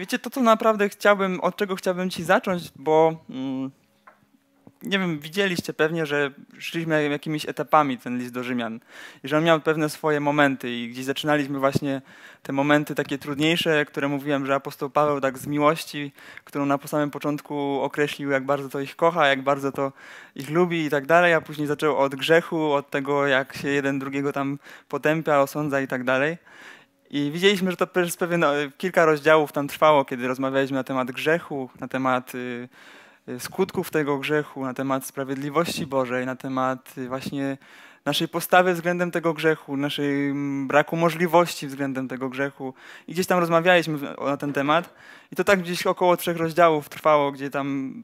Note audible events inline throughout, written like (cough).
wiecie, to co naprawdę chciałbym, od czego chciałbym ci zacząć, bo mm, nie wiem, widzieliście pewnie, że szliśmy jakimiś etapami ten list do Rzymian i że on miał pewne swoje momenty i gdzieś zaczynaliśmy właśnie te momenty takie trudniejsze, które mówiłem, że apostoł Paweł tak z miłości, którą na samym początku określił, jak bardzo to ich kocha, jak bardzo to ich lubi i tak dalej, a później zaczął od grzechu, od tego, jak się jeden drugiego tam potępia, osądza i tak dalej. I widzieliśmy, że to przez pewien, e, kilka rozdziałów tam trwało, kiedy rozmawialiśmy na temat grzechu, na temat y, y, skutków tego grzechu, na temat sprawiedliwości Bożej, na temat y, właśnie naszej postawy względem tego grzechu, naszej mm, braku możliwości względem tego grzechu. I gdzieś tam rozmawialiśmy na ten temat. I to tak gdzieś około trzech rozdziałów trwało, gdzie tam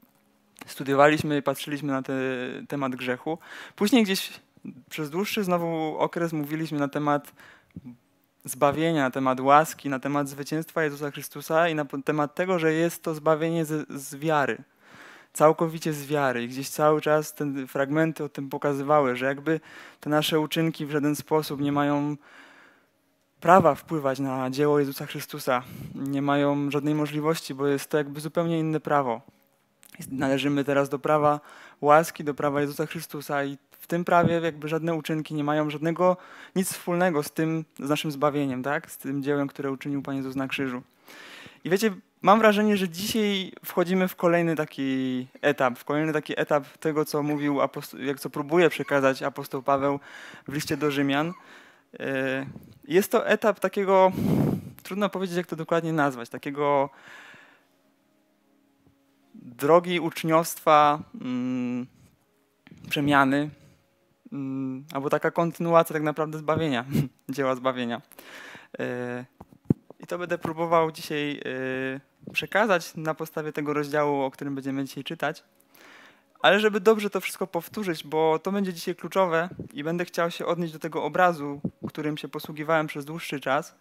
studiowaliśmy i patrzyliśmy na ten temat grzechu. Później gdzieś przez dłuższy znowu okres mówiliśmy na temat zbawienia, na temat łaski, na temat zwycięstwa Jezusa Chrystusa i na temat tego, że jest to zbawienie z, z wiary. Całkowicie z wiary. I gdzieś cały czas te fragmenty o tym pokazywały, że jakby te nasze uczynki w żaden sposób nie mają prawa wpływać na dzieło Jezusa Chrystusa. Nie mają żadnej możliwości, bo jest to jakby zupełnie inne prawo. Należymy teraz do prawa łaski, do prawa Jezusa Chrystusa i w tym prawie jakby żadne uczynki nie mają żadnego, nic wspólnego z tym, z naszym zbawieniem, tak? Z tym dziełem, które uczynił Pan Jezus na krzyżu. I wiecie, mam wrażenie, że dzisiaj wchodzimy w kolejny taki etap, w kolejny taki etap tego, co mówił, jak co próbuje przekazać apostoł Paweł w liście do Rzymian. Y, jest to etap takiego, trudno powiedzieć, jak to dokładnie nazwać, takiego drogi uczniostwa, mm, przemiany, Mm, albo taka kontynuacja tak naprawdę zbawienia, (laughs) dzieła zbawienia. Y, I to będę próbował dzisiaj y, przekazać na podstawie tego rozdziału, o którym będziemy dzisiaj czytać. Ale żeby dobrze to wszystko powtórzyć, bo to będzie dzisiaj kluczowe i będę chciał się odnieść do tego obrazu, którym się posługiwałem przez dłuższy czas,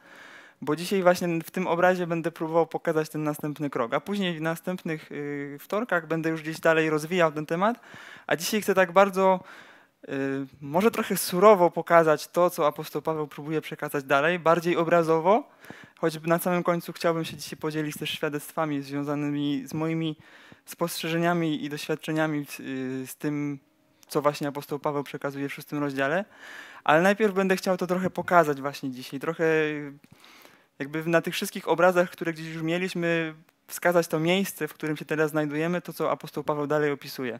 bo dzisiaj właśnie w tym obrazie będę próbował pokazać ten następny krok, a później w następnych y, wtorkach będę już gdzieś dalej rozwijał ten temat, a dzisiaj chcę tak bardzo Y, może trochę surowo pokazać to, co apostoł Paweł próbuje przekazać dalej, bardziej obrazowo, choćby na samym końcu chciałbym się dzisiaj podzielić też świadectwami związanymi z moimi spostrzeżeniami i doświadczeniami y, z tym, co właśnie apostoł Paweł przekazuje w szóstym rozdziale, ale najpierw będę chciał to trochę pokazać właśnie dzisiaj, trochę y, jakby na tych wszystkich obrazach, które gdzieś już mieliśmy, wskazać to miejsce, w którym się teraz znajdujemy, to co apostoł Paweł dalej opisuje.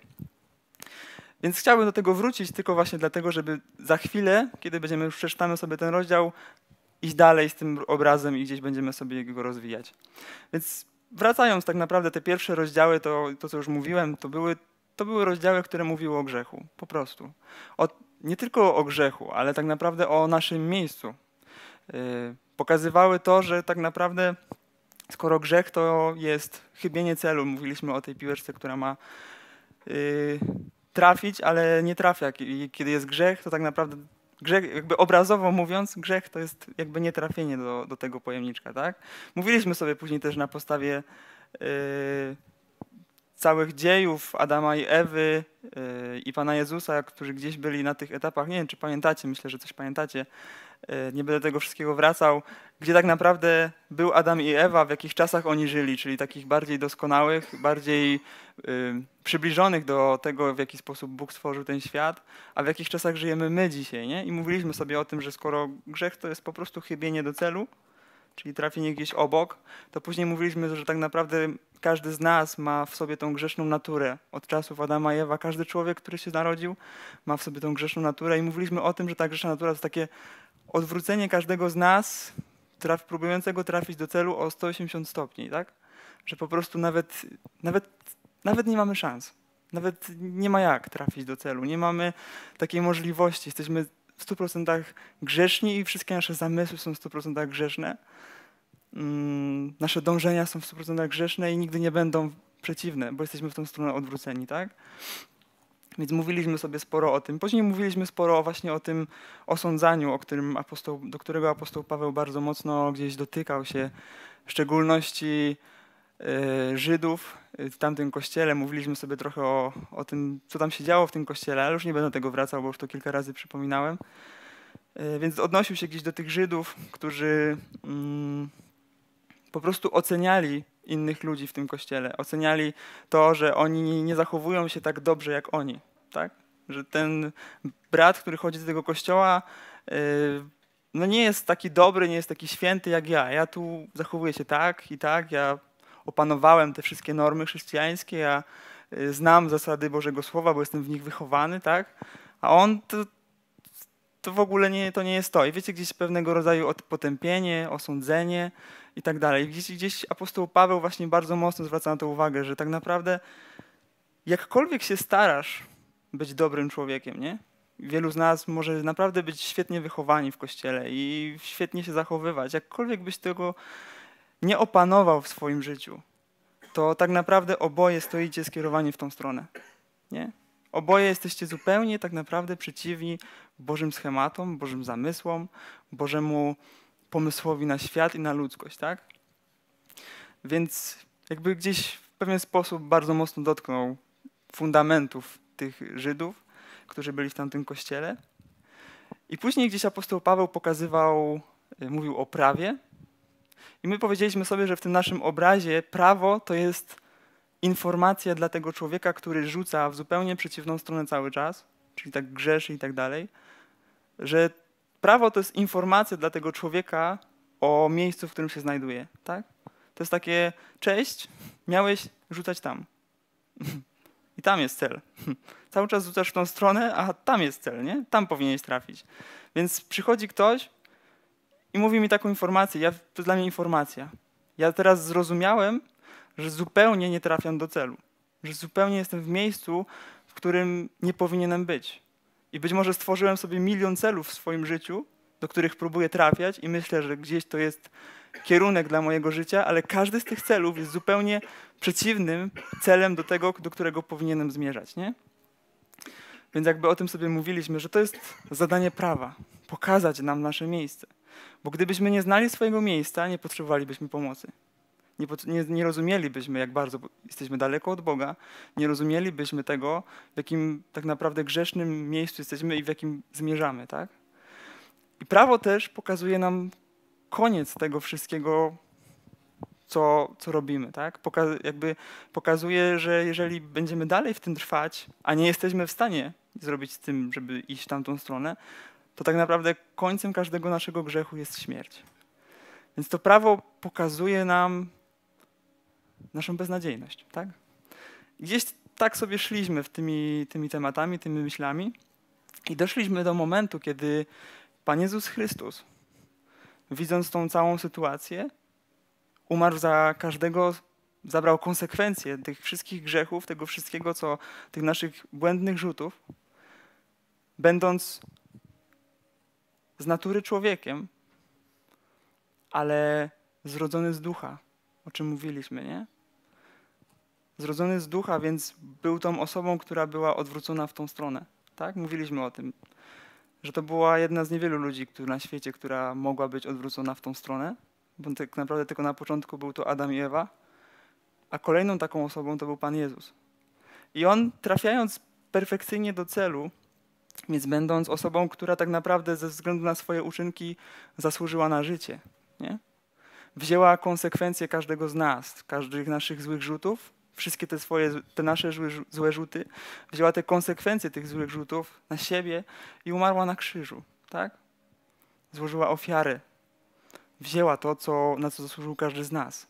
Więc chciałbym do tego wrócić tylko właśnie dlatego, żeby za chwilę, kiedy będziemy już przeczytamy sobie ten rozdział, iść dalej z tym obrazem i gdzieś będziemy sobie go rozwijać. Więc wracając tak naprawdę te pierwsze rozdziały, to, to co już mówiłem, to były, to były rozdziały, które mówiły o grzechu, po prostu. O, nie tylko o grzechu, ale tak naprawdę o naszym miejscu. Yy, pokazywały to, że tak naprawdę skoro grzech to jest chybienie celu, mówiliśmy o tej piłeczce, która ma... Yy, trafić, ale nie trafia. Kiedy jest grzech, to tak naprawdę grzech, jakby obrazowo mówiąc, grzech to jest jakby nietrafienie do, do tego pojemniczka, tak? Mówiliśmy sobie później też na podstawie yy, całych dziejów Adama i Ewy yy, i Pana Jezusa, którzy gdzieś byli na tych etapach, nie wiem czy pamiętacie, myślę, że coś pamiętacie, E, nie będę tego wszystkiego wracał, gdzie tak naprawdę był Adam i Ewa, w jakich czasach oni żyli, czyli takich bardziej doskonałych, bardziej y, przybliżonych do tego, w jaki sposób Bóg stworzył ten świat, a w jakich czasach żyjemy my dzisiaj. Nie? I mówiliśmy sobie o tym, że skoro grzech to jest po prostu chybienie do celu, czyli trafienie gdzieś obok, to później mówiliśmy, że tak naprawdę każdy z nas ma w sobie tą grzeszną naturę. Od czasów Adama i Ewa każdy człowiek, który się narodził, ma w sobie tą grzeszną naturę i mówiliśmy o tym, że ta grzeszna natura to takie odwrócenie każdego z nas, traf, próbującego trafić do celu o 180 stopni, tak? Że po prostu nawet, nawet, nawet nie mamy szans. Nawet nie ma jak trafić do celu. Nie mamy takiej możliwości. Jesteśmy w 100% grzeszni i wszystkie nasze zamysły są w 100% grzeszne. Mm, nasze dążenia są w 100% grzeszne i nigdy nie będą przeciwne, bo jesteśmy w tą stronę odwróceni, tak? Więc mówiliśmy sobie sporo o tym. Później mówiliśmy sporo właśnie o tym osądzaniu, o którym apostoł, do którego apostoł Paweł bardzo mocno gdzieś dotykał się, w szczególności e, Żydów w tamtym kościele. Mówiliśmy sobie trochę o, o tym, co tam się działo w tym kościele, ale już nie będę tego wracał, bo już to kilka razy przypominałem. E, więc odnosił się gdzieś do tych Żydów, którzy. Mm, po prostu oceniali innych ludzi w tym kościele. Oceniali to, że oni nie zachowują się tak dobrze jak oni. Tak? Że ten brat, który chodzi do tego kościoła, y, no nie jest taki dobry, nie jest taki święty jak ja. Ja tu zachowuję się tak i tak. Ja opanowałem te wszystkie normy chrześcijańskie. Ja y, znam zasady Bożego Słowa, bo jestem w nich wychowany. Tak? A on to, to w ogóle nie, to nie jest to. I wiecie, gdzieś pewnego rodzaju potępienie, osądzenie i tak dalej. Gdzieś, gdzieś apostoł Paweł właśnie bardzo mocno zwraca na to uwagę, że tak naprawdę jakkolwiek się starasz być dobrym człowiekiem, nie? Wielu z nas może naprawdę być świetnie wychowani w kościele i świetnie się zachowywać. Jakkolwiek byś tego nie opanował w swoim życiu, to tak naprawdę oboje stoicie skierowani w tą stronę. Nie? Oboje jesteście zupełnie tak naprawdę przeciwni Bożym schematom, Bożym zamysłom, Bożemu pomysłowi na świat i na ludzkość, tak? Więc jakby gdzieś w pewien sposób bardzo mocno dotknął fundamentów tych Żydów, którzy byli w tamtym kościele. I później gdzieś apostoł Paweł pokazywał, e, mówił o prawie. I my powiedzieliśmy sobie, że w tym naszym obrazie prawo to jest informacja dla tego człowieka, który rzuca w zupełnie przeciwną stronę cały czas, czyli tak grzeszy i tak dalej, że prawo to jest informacja dla tego człowieka o miejscu, w którym się znajduje, tak? To jest takie, cześć, miałeś rzucać tam. (laughs) I tam jest cel. (laughs) Cały czas rzucasz w tą stronę, a tam jest cel, nie? Tam powinieneś trafić. Więc przychodzi ktoś i mówi mi taką informację, ja, to jest dla mnie informacja. Ja teraz zrozumiałem, że zupełnie nie trafiam do celu, że zupełnie jestem w miejscu, w którym nie powinienem być. I być może stworzyłem sobie milion celów w swoim życiu, do których próbuję trafiać i myślę, że gdzieś to jest kierunek dla mojego życia, ale każdy z tych celów jest zupełnie przeciwnym celem do tego, do którego powinienem zmierzać, nie? Więc jakby o tym sobie mówiliśmy, że to jest zadanie prawa, pokazać nam nasze miejsce. Bo gdybyśmy nie znali swojego miejsca, nie potrzebowalibyśmy pomocy. Nie, nie, nie rozumielibyśmy, jak bardzo jesteśmy daleko od Boga, nie rozumielibyśmy tego, w jakim tak naprawdę grzesznym miejscu jesteśmy i w jakim zmierzamy, tak? I prawo też pokazuje nam koniec tego wszystkiego, co, co robimy, tak? Poka jakby pokazuje, że jeżeli będziemy dalej w tym trwać, a nie jesteśmy w stanie zrobić z tym, żeby iść w tamtą stronę, to tak naprawdę końcem każdego naszego grzechu jest śmierć. Więc to prawo pokazuje nam naszą beznadziejność, tak? Gdzieś tak sobie szliśmy w tymi, tymi tematami, tymi myślami i doszliśmy do momentu, kiedy Pan Jezus Chrystus, widząc tą całą sytuację, umarł za każdego, zabrał konsekwencje tych wszystkich grzechów, tego wszystkiego, co tych naszych błędnych rzutów, będąc z natury człowiekiem, ale zrodzony z ducha, o czym mówiliśmy, nie? zrodzony z ducha, więc był tą osobą, która była odwrócona w tą stronę. Tak? Mówiliśmy o tym, że to była jedna z niewielu ludzi na świecie, która mogła być odwrócona w tą stronę, bo tak naprawdę tylko na początku był to Adam i Ewa, a kolejną taką osobą to był Pan Jezus. I on trafiając perfekcyjnie do celu, więc będąc osobą, która tak naprawdę ze względu na swoje uczynki zasłużyła na życie, nie? wzięła konsekwencje każdego z nas, każdych naszych złych rzutów, wszystkie te swoje, te nasze złe, złe rzuty, wzięła te konsekwencje tych złych rzutów na siebie i umarła na krzyżu, tak? Złożyła ofiarę. Wzięła to, co, na co zasłużył każdy z nas.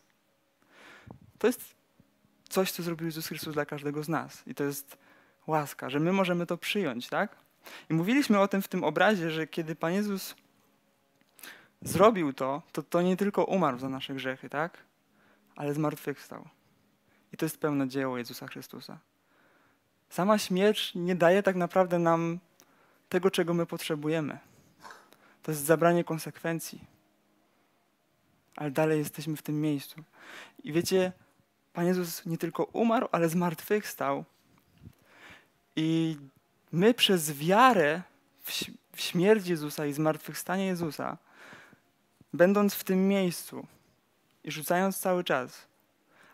To jest coś, co zrobił Jezus Chrystus dla każdego z nas. I to jest łaska, że my możemy to przyjąć, tak? I mówiliśmy o tym w tym obrazie, że kiedy Pan Jezus zrobił to, to, to nie tylko umarł za nasze grzechy, tak? Ale zmartwychwstał. I to jest pełne dzieło Jezusa Chrystusa. Sama śmierć nie daje tak naprawdę nam tego, czego my potrzebujemy. To jest zabranie konsekwencji. Ale dalej jesteśmy w tym miejscu. I wiecie, Pan Jezus nie tylko umarł, ale zmartwychwstał. I my przez wiarę w śmierć Jezusa i zmartwychwstanie Jezusa, będąc w tym miejscu i rzucając cały czas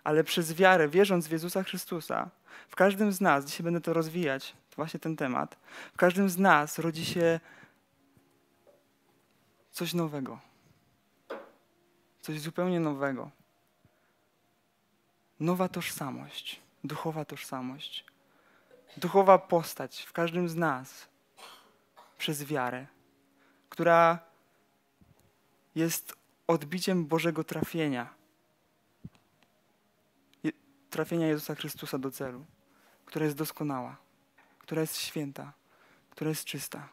ale przez wiarę, wierząc w Jezusa Chrystusa, w każdym z nas, dzisiaj będę to rozwijać, właśnie ten temat, w każdym z nas rodzi się coś nowego. Coś zupełnie nowego. Nowa tożsamość, duchowa tożsamość, duchowa postać w każdym z nas przez wiarę, która jest odbiciem Bożego trafienia trafienia Jezusa Chrystusa do celu, która jest doskonała, która jest święta, która jest czysta.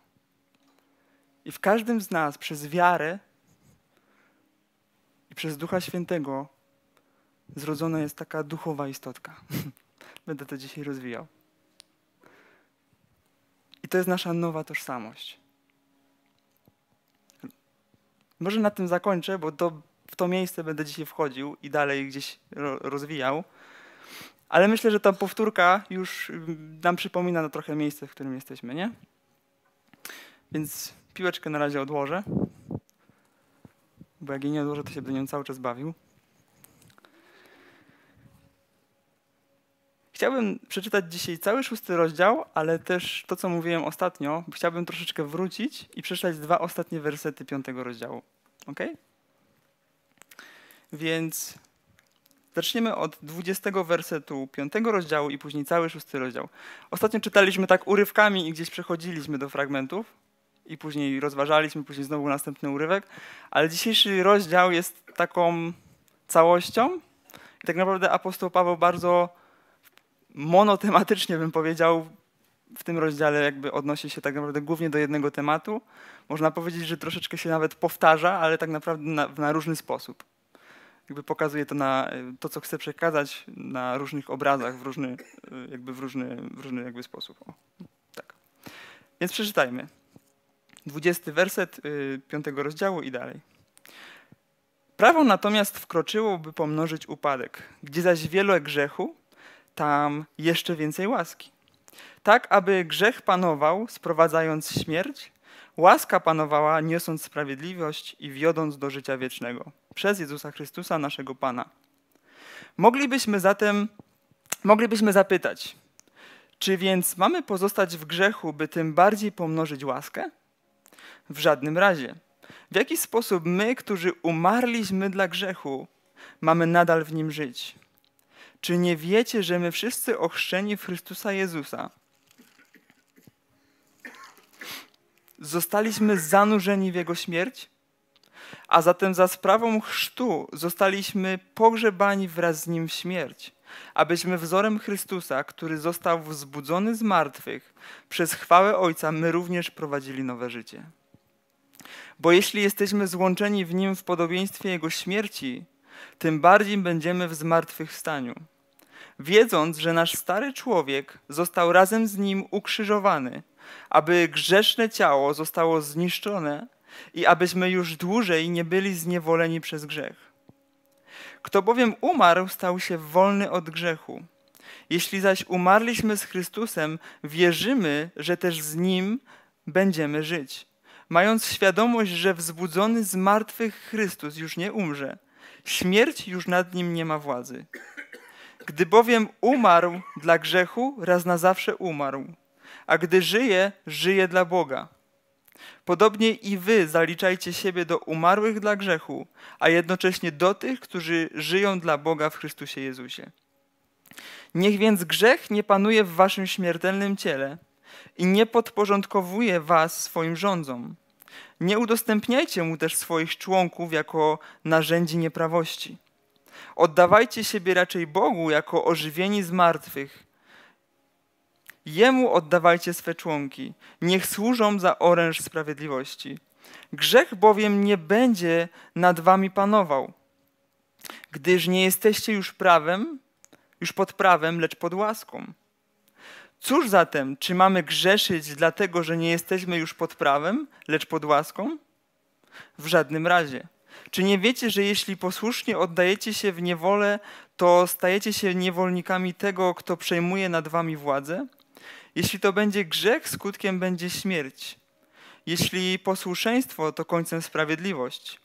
I w każdym z nas przez wiarę i przez Ducha Świętego zrodzona jest taka duchowa istotka. (laughs) Będę to dzisiaj rozwijał. I to jest nasza nowa tożsamość. Może na tym zakończę, bo to, w to miejsce będę dzisiaj wchodził i dalej gdzieś rozwijał. Ale myślę, że ta powtórka już mm, nam przypomina na trochę miejsce, w którym jesteśmy, nie? Więc piłeczkę na razie odłożę, bo jak jej nie odłożę, to się do nią cały czas bawił. Chciałbym przeczytać dzisiaj cały szósty rozdział, ale też to, co mówiłem ostatnio. Chciałbym troszeczkę wrócić i przeczytać dwa ostatnie wersety piątego rozdziału. Ok? Więc Zaczniemy od 20 wersetu 5 rozdziału i później cały szósty rozdział. Ostatnio czytaliśmy tak urywkami i gdzieś przechodziliśmy do fragmentów i później rozważaliśmy, później znowu następny urywek, ale dzisiejszy rozdział jest taką całością i tak naprawdę apostoł Paweł bardzo monotematycznie bym powiedział w tym rozdziale jakby odnosi się tak naprawdę głównie do jednego tematu. Można powiedzieć, że troszeczkę się nawet powtarza, ale tak naprawdę na, na różny sposób jakby pokazuje to na to, co chce przekazać na różnych obrazach w różny, jakby w różny, w różny jakby sposób. O, tak. Więc przeczytajmy. 20 werset 5 y, rozdziału i dalej. Prawo natomiast wkroczyło, by pomnożyć upadek. Gdzie zaś wiele grzechu, tam jeszcze więcej łaski. Tak, aby grzech panował, sprowadzając śmierć, łaska panowała, niosąc sprawiedliwość i wiodąc do życia wiecznego przez Jezusa Chrystusa, naszego Pana. Moglibyśmy zatem moglibyśmy zapytać, czy więc mamy pozostać w grzechu, by tym bardziej pomnożyć łaskę? W żadnym razie. W jaki sposób my, którzy umarliśmy dla grzechu, mamy nadal w nim żyć? Czy nie wiecie, że my wszyscy ochrzczeni w Chrystusa Jezusa zostaliśmy zanurzeni w Jego śmierć? A zatem za sprawą chrztu zostaliśmy pogrzebani wraz z nim w śmierć, abyśmy wzorem Chrystusa, który został wzbudzony z martwych, przez chwałę Ojca my również prowadzili nowe życie. Bo jeśli jesteśmy złączeni w nim w podobieństwie jego śmierci, tym bardziej będziemy w zmartwychwstaniu wiedząc, że nasz stary człowiek został razem z nim ukrzyżowany, aby grzeszne ciało zostało zniszczone, i abyśmy już dłużej nie byli zniewoleni przez grzech. Kto bowiem umarł, stał się wolny od grzechu. Jeśli zaś umarliśmy z Chrystusem, wierzymy, że też z Nim będziemy żyć, mając świadomość, że wzbudzony z martwych Chrystus już nie umrze. Śmierć już nad nim nie ma władzy. Gdy bowiem umarł dla grzechu, raz na zawsze umarł, a gdy żyje, żyje dla Boga. Podobnie i wy zaliczajcie siebie do umarłych dla grzechu, a jednocześnie do tych, którzy żyją dla Boga w Chrystusie Jezusie. Niech więc grzech nie panuje w waszym śmiertelnym ciele i nie podporządkowuje was swoim rządzom. Nie udostępniajcie mu też swoich członków jako narzędzi nieprawości. Oddawajcie siebie raczej Bogu jako ożywieni z martwych Jemu oddawajcie swe członki, niech służą za oręż sprawiedliwości. Grzech bowiem nie będzie nad wami panował, gdyż nie jesteście już prawem, już pod prawem, lecz pod łaską. Cóż zatem, czy mamy grzeszyć dlatego, że nie jesteśmy już pod prawem, lecz pod łaską? W żadnym razie. Czy nie wiecie, że jeśli posłusznie oddajecie się w niewolę, to stajecie się niewolnikami tego, kto przejmuje nad wami władzę? Jeśli to będzie grzech, skutkiem będzie śmierć. Jeśli posłuszeństwo, to końcem sprawiedliwość.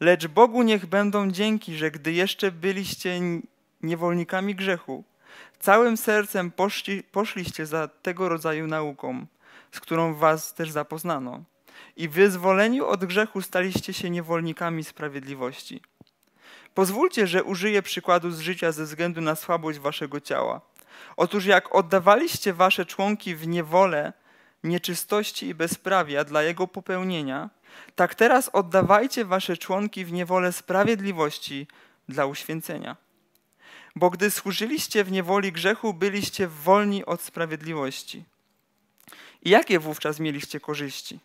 Lecz Bogu niech będą dzięki, że gdy jeszcze byliście niewolnikami grzechu, całym sercem poszli, poszliście za tego rodzaju nauką, z którą was też zapoznano. I wyzwoleniu od grzechu staliście się niewolnikami sprawiedliwości. Pozwólcie, że użyję przykładu z życia ze względu na słabość waszego ciała. Otóż jak oddawaliście wasze członki w niewolę, nieczystości i bezprawia dla jego popełnienia, tak teraz oddawajcie wasze członki w niewolę sprawiedliwości dla uświęcenia. Bo gdy służyliście w niewoli grzechu, byliście wolni od sprawiedliwości. I jakie wówczas mieliście korzyści?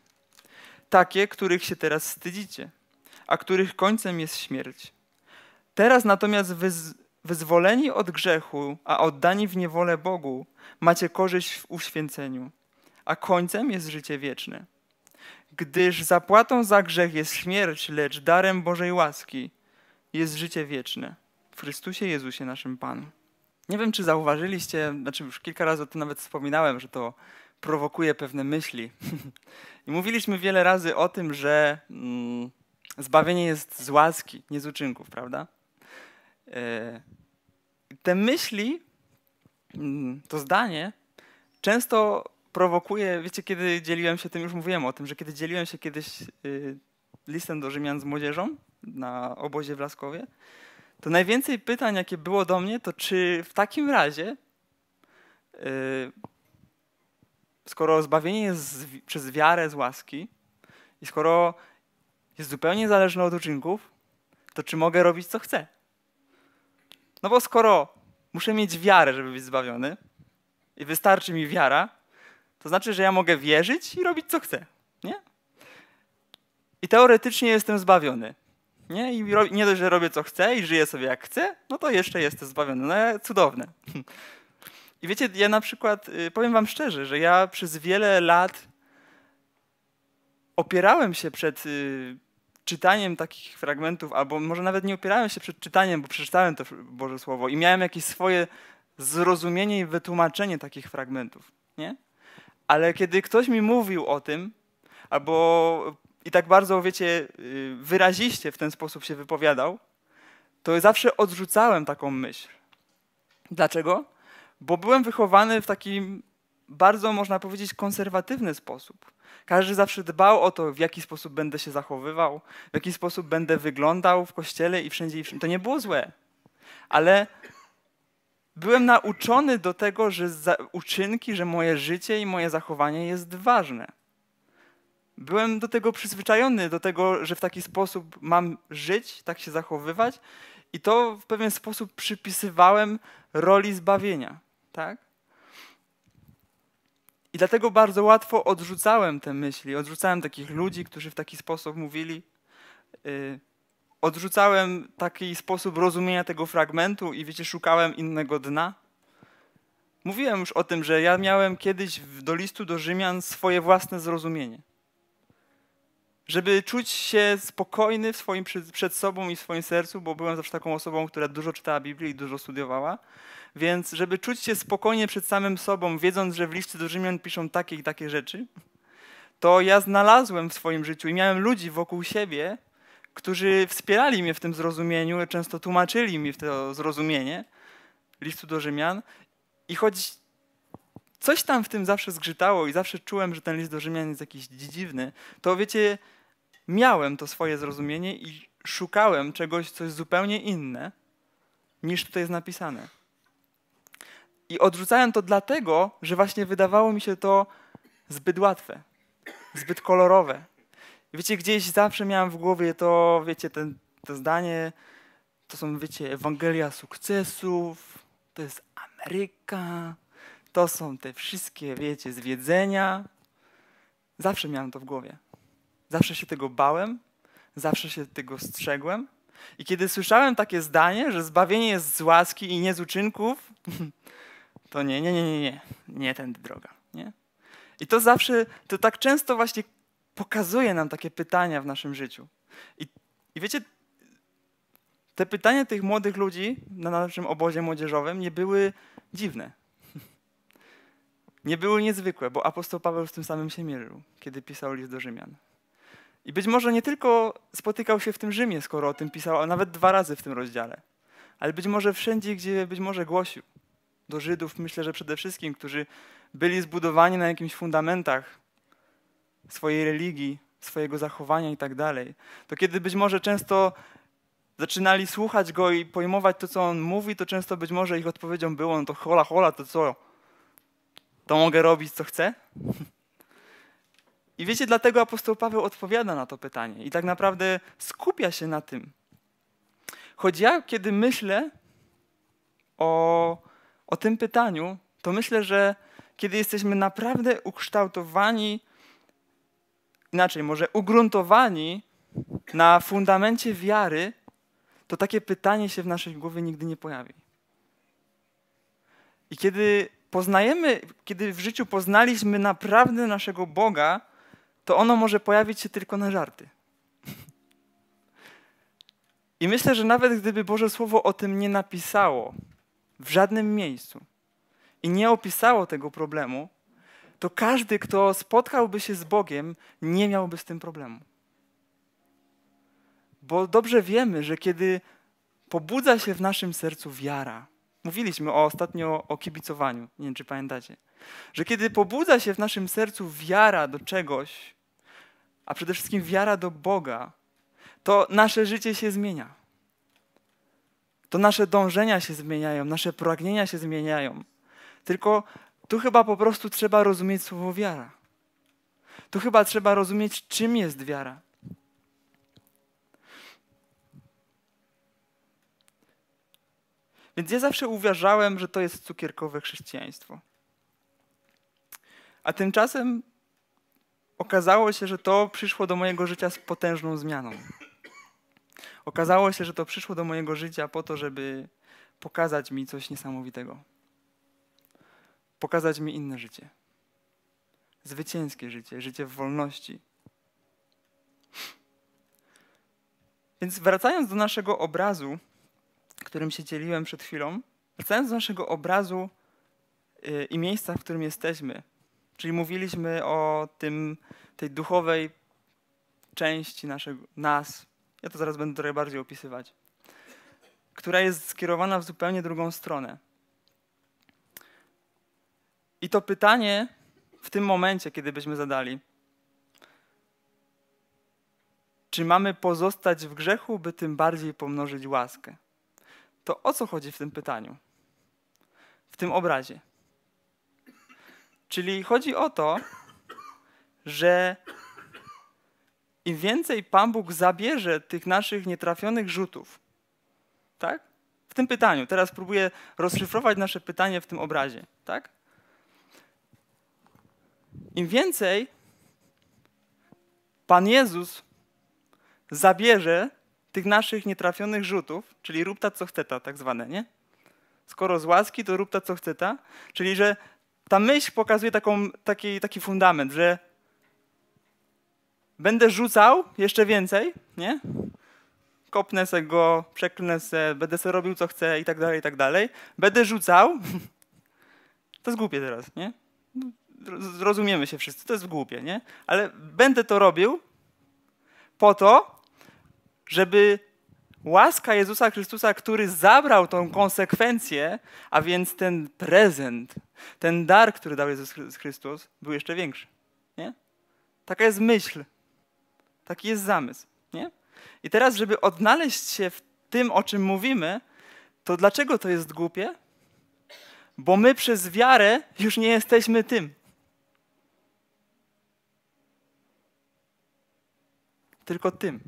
Takie, których się teraz wstydzicie, a których końcem jest śmierć. Teraz natomiast wy wyzwoleni od grzechu, a oddani w niewolę Bogu, macie korzyść w uświęceniu, a końcem jest życie wieczne. Gdyż zapłatą za grzech jest śmierć, lecz darem Bożej łaski jest życie wieczne w Chrystusie Jezusie naszym Panu. Nie wiem, czy zauważyliście, znaczy już kilka razy o tym nawet wspominałem, że to prowokuje pewne myśli. (laughs) I mówiliśmy wiele razy o tym, że mm, zbawienie jest z łaski, nie z uczynków, prawda? E, te myśli, mm, to zdanie często prowokuje, wiecie, kiedy dzieliłem się tym, już mówiłem o tym, że kiedy dzieliłem się kiedyś y, listem do Rzymian z młodzieżą na obozie w Laskowie, to najwięcej pytań, jakie było do mnie, to czy w takim razie, y, skoro zbawienie jest przez wiarę z łaski i skoro jest zupełnie zależne od uczynków, to czy mogę robić co chcę? No bo skoro muszę mieć wiarę, żeby być zbawiony i wystarczy mi wiara, to znaczy, że ja mogę wierzyć i robić co chcę, nie? I teoretycznie jestem zbawiony. Nie? I nie dość, że robię co chcę i żyję sobie jak chcę, no to jeszcze jestem zbawiony. No cudowne. (laughs) I wiecie, ja na przykład, y, powiem wam szczerze, że ja przez wiele lat opierałem się przed y, czytaniem takich fragmentów, albo może nawet nie opierałem się przed czytaniem, bo przeczytałem to Boże Słowo i miałem jakieś swoje zrozumienie i wytłumaczenie takich fragmentów, nie? Ale kiedy ktoś mi mówił o tym, albo i tak bardzo, wiecie, y, wyraziście w ten sposób się wypowiadał, to zawsze odrzucałem taką myśl. Dlaczego? Bo byłem wychowany w takim bardzo, można powiedzieć, konserwatywny sposób. Każdy zawsze dbał o to, w jaki sposób będę się zachowywał, w jaki sposób będę wyglądał w kościele i wszędzie i wszędzie. To nie było złe, ale byłem nauczony do tego, że uczynki, że moje życie i moje zachowanie jest ważne. Byłem do tego przyzwyczajony, do tego, że w taki sposób mam żyć, tak się zachowywać, i to w pewien sposób przypisywałem roli zbawienia. Tak? I dlatego bardzo łatwo odrzucałem te myśli, odrzucałem takich ludzi, którzy w taki sposób mówili. Y, odrzucałem taki sposób rozumienia tego fragmentu i wiecie, szukałem innego dna. Mówiłem już o tym, że ja miałem kiedyś do listu do Rzymian swoje własne zrozumienie. Żeby czuć się spokojny w swoim, przed sobą i w swoim sercu, bo byłem zawsze taką osobą, która dużo czytała Biblię i dużo studiowała, więc żeby czuć się spokojnie przed samym sobą, wiedząc, że w liście do Rzymian piszą takie i takie rzeczy, to ja znalazłem w swoim życiu i miałem ludzi wokół siebie, którzy wspierali mnie w tym zrozumieniu, często tłumaczyli mi to zrozumienie listu do Rzymian. I choć coś tam w tym zawsze zgrzytało i zawsze czułem, że ten list do Rzymian jest jakiś dziwny, to wiecie, miałem to swoje zrozumienie i szukałem czegoś, co jest zupełnie inne niż tutaj jest napisane. I odrzucałem to dlatego, że właśnie wydawało mi się to zbyt łatwe, zbyt kolorowe. Wiecie, gdzieś zawsze miałem w głowie to, wiecie, ten, to zdanie, to są, wiecie, Ewangelia sukcesów, to jest Ameryka, to są te wszystkie, wiecie, zwiedzenia. Zawsze miałem to w głowie. Zawsze się tego bałem, zawsze się tego strzegłem. I kiedy słyszałem takie zdanie, że zbawienie jest z łaski i nie z uczynków, (laughs) to nie, nie, nie, nie, nie, nie tędy droga. Nie? I to zawsze, to tak często właśnie pokazuje nam takie pytania w naszym życiu. I, i wiecie, te pytania tych młodych ludzi na naszym obozie młodzieżowym nie były dziwne. Nie były niezwykłe, bo apostoł Paweł z tym samym się mierzył, kiedy pisał list do Rzymian. I być może nie tylko spotykał się w tym Rzymie, skoro o tym pisał, a nawet dwa razy w tym rozdziale, ale być może wszędzie, gdzie być może głosił do Żydów, myślę, że przede wszystkim, którzy byli zbudowani na jakimś fundamentach swojej religii, swojego zachowania i tak dalej, to kiedy być może często zaczynali słuchać go i pojmować to, co on mówi, to często być może ich odpowiedzią było, no to hola, hola, to co? To mogę robić, co chcę? I wiecie, dlatego apostoł Paweł odpowiada na to pytanie i tak naprawdę skupia się na tym. Choć ja, kiedy myślę o o tym pytaniu, to myślę, że kiedy jesteśmy naprawdę ukształtowani, inaczej, może ugruntowani na fundamencie wiary, to takie pytanie się w naszej głowie nigdy nie pojawi. I kiedy poznajemy, kiedy w życiu poznaliśmy naprawdę naszego Boga, to ono może pojawić się tylko na żarty. I myślę, że nawet gdyby Boże Słowo o tym nie napisało, w żadnym miejscu i nie opisało tego problemu, to każdy, kto spotkałby się z Bogiem, nie miałby z tym problemu. Bo dobrze wiemy, że kiedy pobudza się w naszym sercu wiara, mówiliśmy o, ostatnio o kibicowaniu, nie wiem czy pamiętacie, że kiedy pobudza się w naszym sercu wiara do czegoś, a przede wszystkim wiara do Boga, to nasze życie się zmienia to nasze dążenia się zmieniają, nasze pragnienia się zmieniają. Tylko tu chyba po prostu trzeba rozumieć słowo wiara. Tu chyba trzeba rozumieć, czym jest wiara. Więc ja zawsze uważałem, że to jest cukierkowe chrześcijaństwo. A tymczasem okazało się, że to przyszło do mojego życia z potężną zmianą. Okazało się, że to przyszło do mojego życia po to, żeby pokazać mi coś niesamowitego. Pokazać mi inne życie. Zwycięskie życie, życie w wolności. Więc wracając do naszego obrazu, którym się dzieliłem przed chwilą, wracając do naszego obrazu y, i miejsca, w którym jesteśmy, czyli mówiliśmy o tym, tej duchowej części naszego, nas, ja to zaraz będę trochę bardziej opisywać, która jest skierowana w zupełnie drugą stronę. I to pytanie w tym momencie, kiedy byśmy zadali, czy mamy pozostać w grzechu, by tym bardziej pomnożyć łaskę? To o co chodzi w tym pytaniu? W tym obrazie. Czyli chodzi o to, że im więcej Pan Bóg zabierze tych naszych nietrafionych rzutów. Tak? W tym pytaniu. Teraz próbuję rozszyfrować nasze pytanie w tym obrazie. Tak? Im więcej Pan Jezus zabierze tych naszych nietrafionych rzutów, czyli rób ta co chce ta, tak zwane, nie? Skoro z łaski, to rób ta co chce ta, czyli że ta myśl pokazuje taką, taki, taki fundament, że będę rzucał jeszcze więcej, nie? Kopnę se go, przeklnę se, będę sobie robił co chcę i tak dalej, i tak dalej. Będę rzucał. (laughs) To jest głupie teraz, nie? Zrozumiemy się wszyscy, to jest głupie, nie? Ale będę to robił po to, żeby łaska Jezusa Chrystusa, który zabrał tą konsekwencję, a więc ten prezent, ten dar, który dał Jezus Chrystus, był jeszcze większy. Nie? Taka jest myśl Taki jest zamysł. Nie? I teraz, żeby odnaleźć się w tym, o czym mówimy, to dlaczego to jest głupie? Bo my przez wiarę już nie jesteśmy tym. Tylko tym.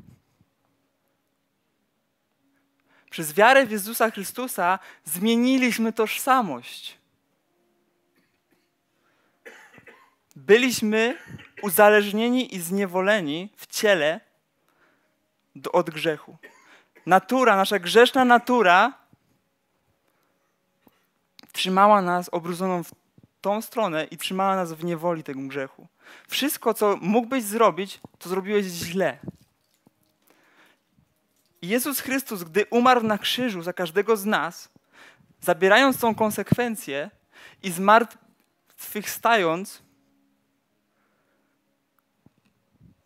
Przez wiarę w Jezusa Chrystusa zmieniliśmy tożsamość. Byliśmy uzależnieni i zniewoleni w ciele od grzechu. Natura, nasza grzeszna natura trzymała nas obrudzoną w tą stronę i trzymała nas w niewoli tego grzechu. Wszystko, co mógłbyś zrobić, to zrobiłeś źle. Jezus Chrystus, gdy umarł na krzyżu za każdego z nas, zabierając tą konsekwencję i zmartwychwstając,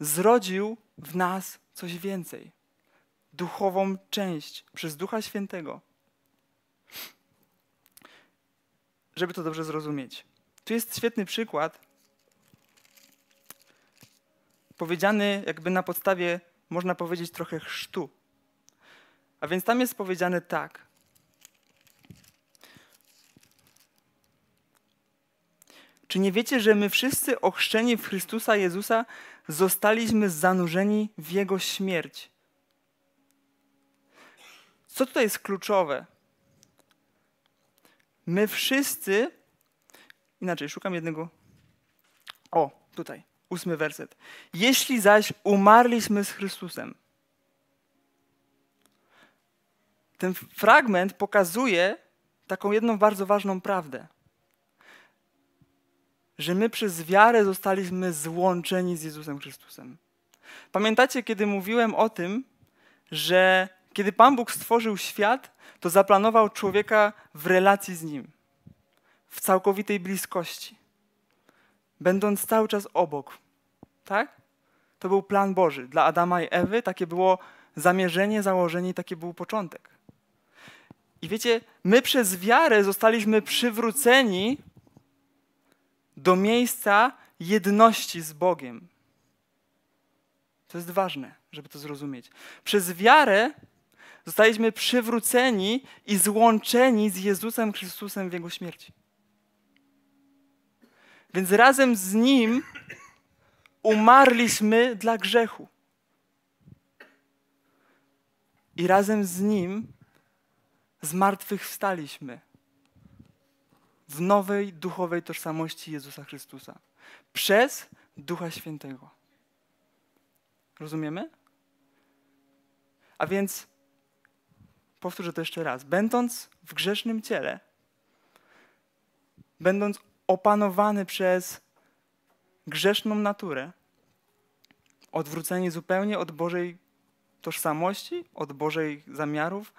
zrodził w nas coś więcej. Duchową część przez Ducha Świętego. Żeby to dobrze zrozumieć. Tu jest świetny przykład, powiedziany jakby na podstawie, można powiedzieć, trochę chrztu. A więc tam jest powiedziane tak. Czy nie wiecie, że my wszyscy ochrzczeni w Chrystusa Jezusa zostaliśmy zanurzeni w Jego śmierć. Co tutaj jest kluczowe? My wszyscy, inaczej, szukam jednego. O, tutaj, ósmy werset. Jeśli zaś umarliśmy z Chrystusem. Ten fragment pokazuje taką jedną bardzo ważną prawdę że my przez wiarę zostaliśmy złączeni z Jezusem Chrystusem. Pamiętacie, kiedy mówiłem o tym, że kiedy Pan Bóg stworzył świat, to zaplanował człowieka w relacji z Nim, w całkowitej bliskości, będąc cały czas obok. Tak? To był plan Boży. Dla Adama i Ewy takie było zamierzenie, założenie, taki był początek. I wiecie, my przez wiarę zostaliśmy przywróceni do miejsca jedności z Bogiem. To jest ważne, żeby to zrozumieć. Przez wiarę zostaliśmy przywróceni i złączeni z Jezusem Chrystusem w Jego śmierci. Więc razem z Nim umarliśmy dla grzechu. I razem z Nim zmartwychwstaliśmy w nowej duchowej tożsamości Jezusa Chrystusa przez Ducha Świętego. Rozumiemy? A więc powtórzę to jeszcze raz. Będąc w grzesznym ciele, będąc opanowany przez grzeszną naturę, odwrócenie zupełnie od Bożej tożsamości, od Bożej zamiarów,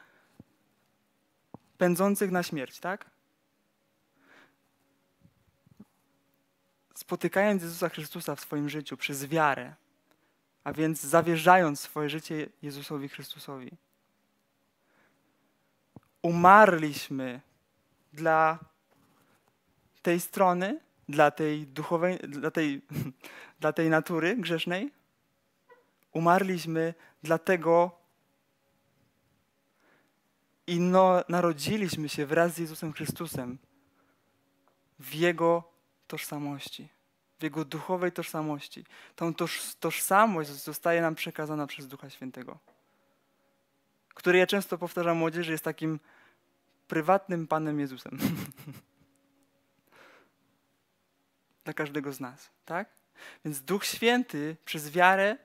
pędzących na śmierć, tak? spotykając Jezusa Chrystusa w swoim życiu przez wiarę, a więc zawierzając swoje życie Jezusowi Chrystusowi, umarliśmy dla tej strony, dla tej duchowej, dla tej, (laughs) dla tej natury grzesznej. Umarliśmy dlatego i no, narodziliśmy się wraz z Jezusem Chrystusem w Jego tożsamości, w Jego duchowej tożsamości. Tą toż, tożsamość zostaje nam przekazana przez Ducha Świętego, który ja często powtarzam młodzieży, jest takim prywatnym Panem Jezusem. (laughs) Dla każdego z nas, tak? Więc Duch Święty przez wiarę,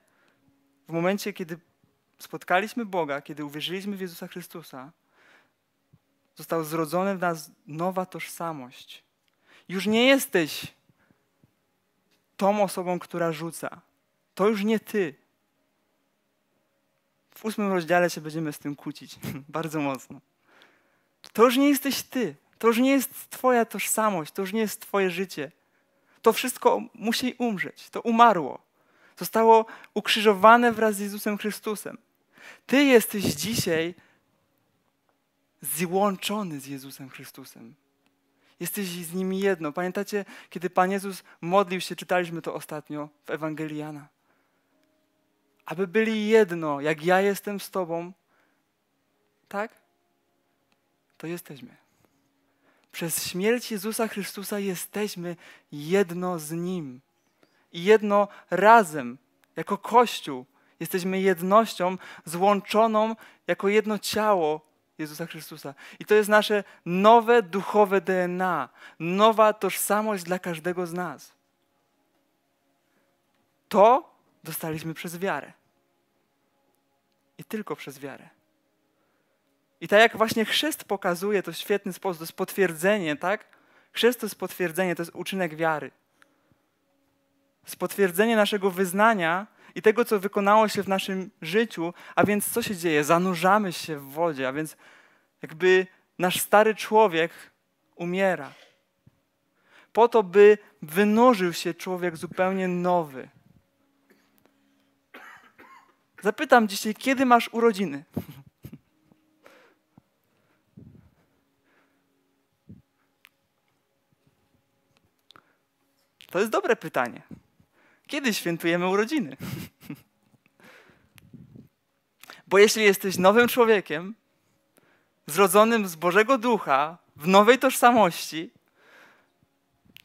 w momencie, kiedy spotkaliśmy Boga, kiedy uwierzyliśmy w Jezusa Chrystusa, został zrodzony w nas nowa tożsamość. Już nie jesteś tą osobą, która rzuca. To już nie ty. W ósmym rozdziale się będziemy z tym kłócić (laughs) bardzo mocno. To już nie jesteś ty. To już nie jest twoja tożsamość. To już nie jest twoje życie. To wszystko musi umrzeć. To umarło. Zostało ukrzyżowane wraz z Jezusem Chrystusem. Ty jesteś dzisiaj złączony z Jezusem Chrystusem. Jesteś z nimi jedno. Pamiętacie, kiedy Pan Jezus modlił się, czytaliśmy to ostatnio w Ewangelii Jana. Aby byli jedno, jak ja jestem z Tobą, tak? To jesteśmy. Przez śmierć Jezusa Chrystusa jesteśmy jedno z Nim. I jedno razem, jako Kościół. Jesteśmy jednością złączoną jako jedno ciało Jezusa Chrystusa. I to jest nasze nowe duchowe DNA, nowa tożsamość dla każdego z nas. To dostaliśmy przez wiarę. I tylko przez wiarę. I tak jak właśnie chrzest pokazuje, to w świetny sposób, to jest potwierdzenie, tak? Chrzest to jest potwierdzenie, to jest uczynek wiary. To jest potwierdzenie naszego wyznania, i tego, co wykonało się w naszym życiu, a więc co się dzieje? Zanurzamy się w wodzie, a więc jakby nasz stary człowiek umiera. Po to, by wynurzył się człowiek zupełnie nowy. Zapytam dzisiaj, kiedy masz urodziny? (laughs) To jest dobre pytanie kiedy świętujemy urodziny. Bo jeśli jesteś nowym człowiekiem, zrodzonym z Bożego Ducha, w nowej tożsamości,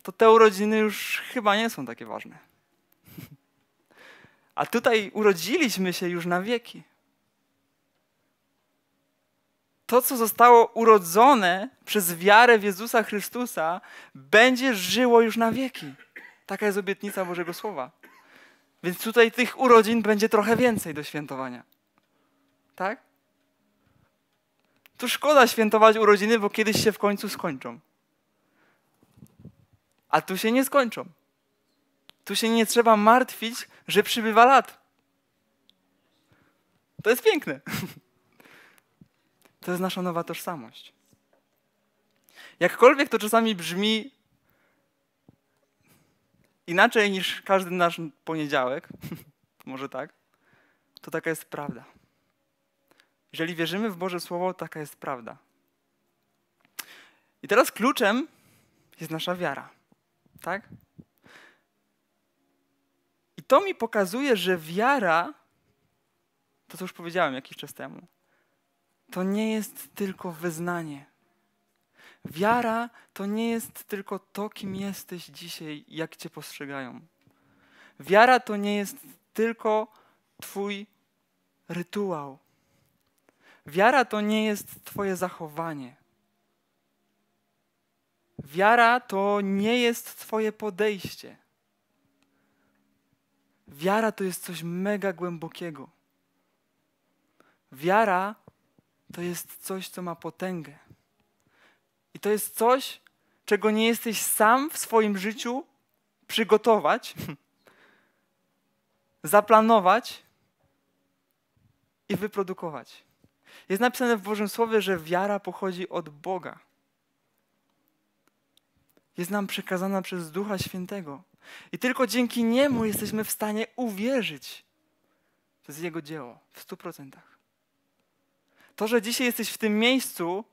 to te urodziny już chyba nie są takie ważne. A tutaj urodziliśmy się już na wieki. To, co zostało urodzone przez wiarę w Jezusa Chrystusa, będzie żyło już na wieki. Taka jest obietnica Bożego Słowa. Więc tutaj tych urodzin będzie trochę więcej do świętowania. Tak? To szkoda świętować urodziny, bo kiedyś się w końcu skończą. A tu się nie skończą. Tu się nie trzeba martwić, że przybywa lat. To jest piękne. (laughs) To jest nasza nowa tożsamość. Jakkolwiek to czasami brzmi inaczej niż każdy nasz poniedziałek, (laughs) może tak, to taka jest prawda. Jeżeli wierzymy w Boże Słowo, taka jest prawda. I teraz kluczem jest nasza wiara. Tak? I to mi pokazuje, że wiara, to co już powiedziałem jakiś czas temu, to nie jest tylko wyznanie. Wiara to nie jest tylko to, kim jesteś dzisiaj, jak cię postrzegają. Wiara to nie jest tylko twój rytuał. Wiara to nie jest twoje zachowanie. Wiara to nie jest twoje podejście. Wiara to jest coś mega głębokiego. Wiara to jest coś, co ma potęgę to jest coś, czego nie jesteś sam w swoim życiu przygotować, (laughs) zaplanować i wyprodukować. Jest napisane w Bożym Słowie, że wiara pochodzi od Boga. Jest nam przekazana przez Ducha Świętego. I tylko dzięki Niemu jesteśmy w stanie uwierzyć. w Jego dzieło w stu procentach. To, że dzisiaj jesteś w tym miejscu,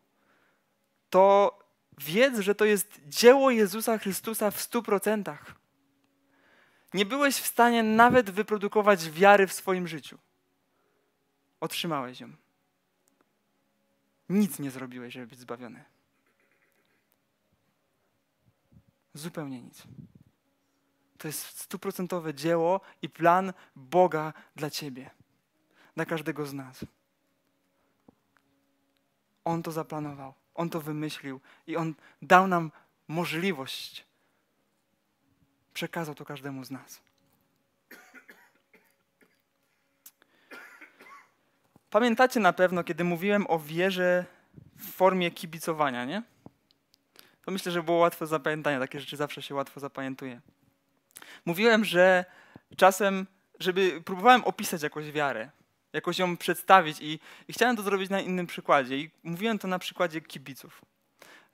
to wiedz, że to jest dzieło Jezusa Chrystusa w stu procentach. Nie byłeś w stanie nawet wyprodukować wiary w swoim życiu. Otrzymałeś ją. Nic nie zrobiłeś, żeby być zbawiony. Zupełnie nic. To jest stuprocentowe dzieło i plan Boga dla ciebie, dla każdego z nas. On to zaplanował. On to wymyślił i On dał nam możliwość. Przekazał to każdemu z nas. Pamiętacie na pewno, kiedy mówiłem o wierze w formie kibicowania, nie? To myślę, że było łatwe zapamiętanie. Takie rzeczy zawsze się łatwo zapamiętuje. Mówiłem, że czasem, żeby próbowałem opisać jakąś wiarę, jakoś ją przedstawić i, i chciałem to zrobić na innym przykładzie. I mówiłem to na przykładzie kibiców,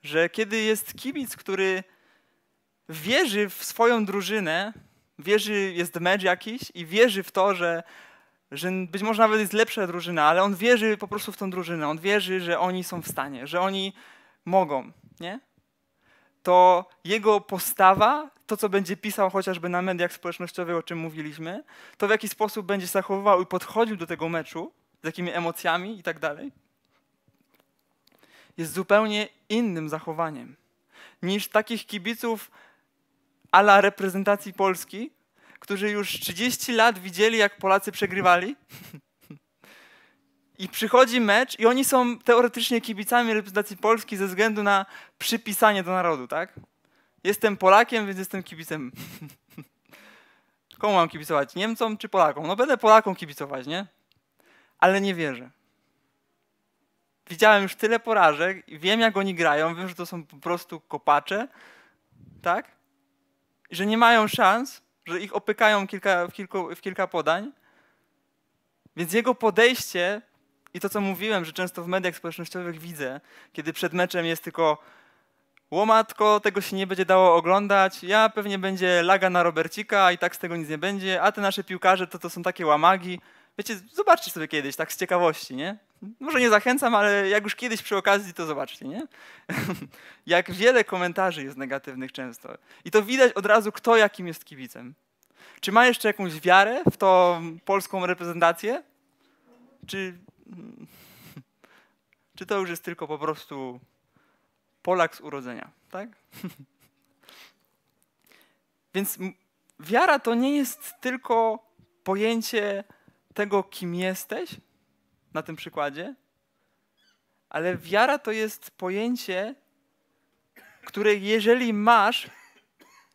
że kiedy jest kibic, który wierzy w swoją drużynę, wierzy, jest mecz jakiś i wierzy w to, że, że być może nawet jest lepsza drużyna, ale on wierzy po prostu w tą drużynę, on wierzy, że oni są w stanie, że oni mogą, nie? to jego postawa, to co będzie pisał chociażby na mediach społecznościowych, o czym mówiliśmy, to w jaki sposób będzie zachowywał i podchodził do tego meczu, z jakimi emocjami i tak dalej, jest zupełnie innym zachowaniem niż takich kibiców ala reprezentacji Polski, którzy już 30 lat widzieli, jak Polacy przegrywali (laughs) I przychodzi mecz i oni są teoretycznie kibicami reprezentacji Polski ze względu na przypisanie do narodu, tak? Jestem Polakiem, więc jestem kibicem. (laughs) Komu mam kibicować? Niemcom czy Polakom? No będę Polakom kibicować, nie? Ale nie wierzę. Widziałem już tyle porażek, wiem jak oni grają, wiem, że to są po prostu kopacze, tak? I że nie mają szans, że ich opykają kilka, w, kilku, w kilka podań. Więc jego podejście i to, co mówiłem, że często w mediach społecznościowych widzę, kiedy przed meczem jest tylko łomatko, tego się nie będzie dało oglądać, ja pewnie będzie laga na Robercika i tak z tego nic nie będzie, a te nasze piłkarze to, to są takie łamagi. Wiecie, zobaczcie sobie kiedyś, tak z ciekawości, nie? Może nie zachęcam, ale jak już kiedyś przy okazji, to zobaczcie, nie? (laughs) jak wiele komentarzy jest negatywnych często. I to widać od razu, kto jakim jest kibicem. Czy ma jeszcze jakąś wiarę w tą polską reprezentację? Czy (laughs) czy to już jest tylko po prostu Polak z urodzenia, tak? (laughs) Więc wiara to nie jest tylko pojęcie tego, kim jesteś na tym przykładzie, ale wiara to jest pojęcie, które jeżeli masz,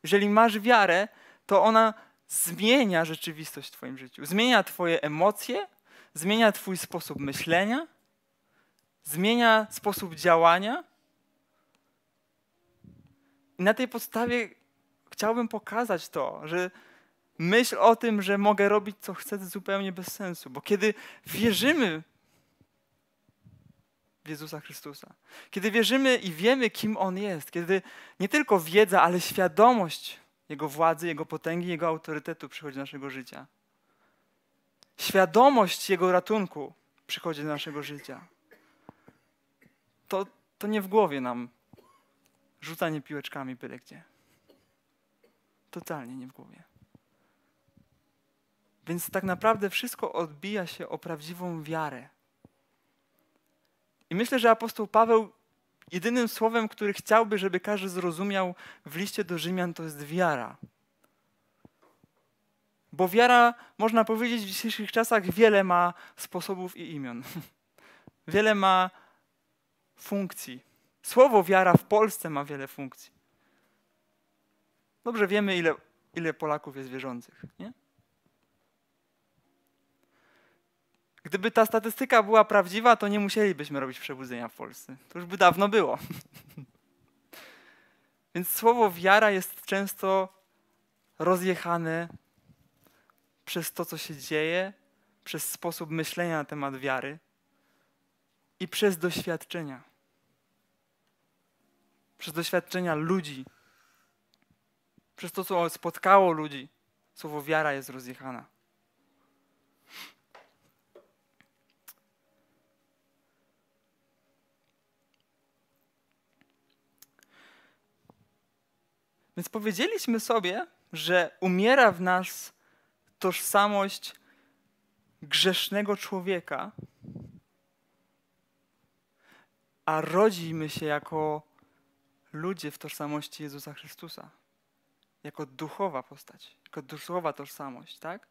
jeżeli masz wiarę, to ona zmienia rzeczywistość w Twoim życiu. Zmienia Twoje emocje, zmienia Twój sposób myślenia, zmienia sposób działania. I na tej podstawie chciałbym pokazać to, że myśl o tym, że mogę robić co chcę, to zupełnie bez sensu, bo kiedy wierzymy w Jezusa Chrystusa, kiedy wierzymy i wiemy, kim On jest, kiedy nie tylko wiedza, ale świadomość Jego władzy, Jego potęgi, Jego autorytetu przychodzi do naszego życia świadomość Jego ratunku przychodzi do naszego życia. To, to nie w głowie nam rzucanie piłeczkami byle gdzie. Totalnie nie w głowie. Więc tak naprawdę wszystko odbija się o prawdziwą wiarę. I myślę, że apostoł Paweł jedynym słowem, który chciałby, żeby każdy zrozumiał w liście do Rzymian, to jest wiara. Bo wiara, można powiedzieć, w dzisiejszych czasach wiele ma sposobów i imion. (laughs) Wiele ma funkcji. Słowo wiara w Polsce ma wiele funkcji. Dobrze wiemy, ile, ile Polaków jest wierzących, nie? Gdyby ta statystyka była prawdziwa, to nie musielibyśmy robić przebudzenia w Polsce. To już by dawno było. (laughs) Więc słowo wiara jest często rozjechane, przez to, co się dzieje, przez sposób myślenia na temat wiary i przez doświadczenia. Przez doświadczenia ludzi, przez to, co spotkało ludzi, słowo wiara jest rozjechana. Więc powiedzieliśmy sobie, że umiera w nas tożsamość grzesznego człowieka, a rodzimy się jako ludzie w tożsamości Jezusa Chrystusa. Jako duchowa postać, jako duchowa tożsamość, tak?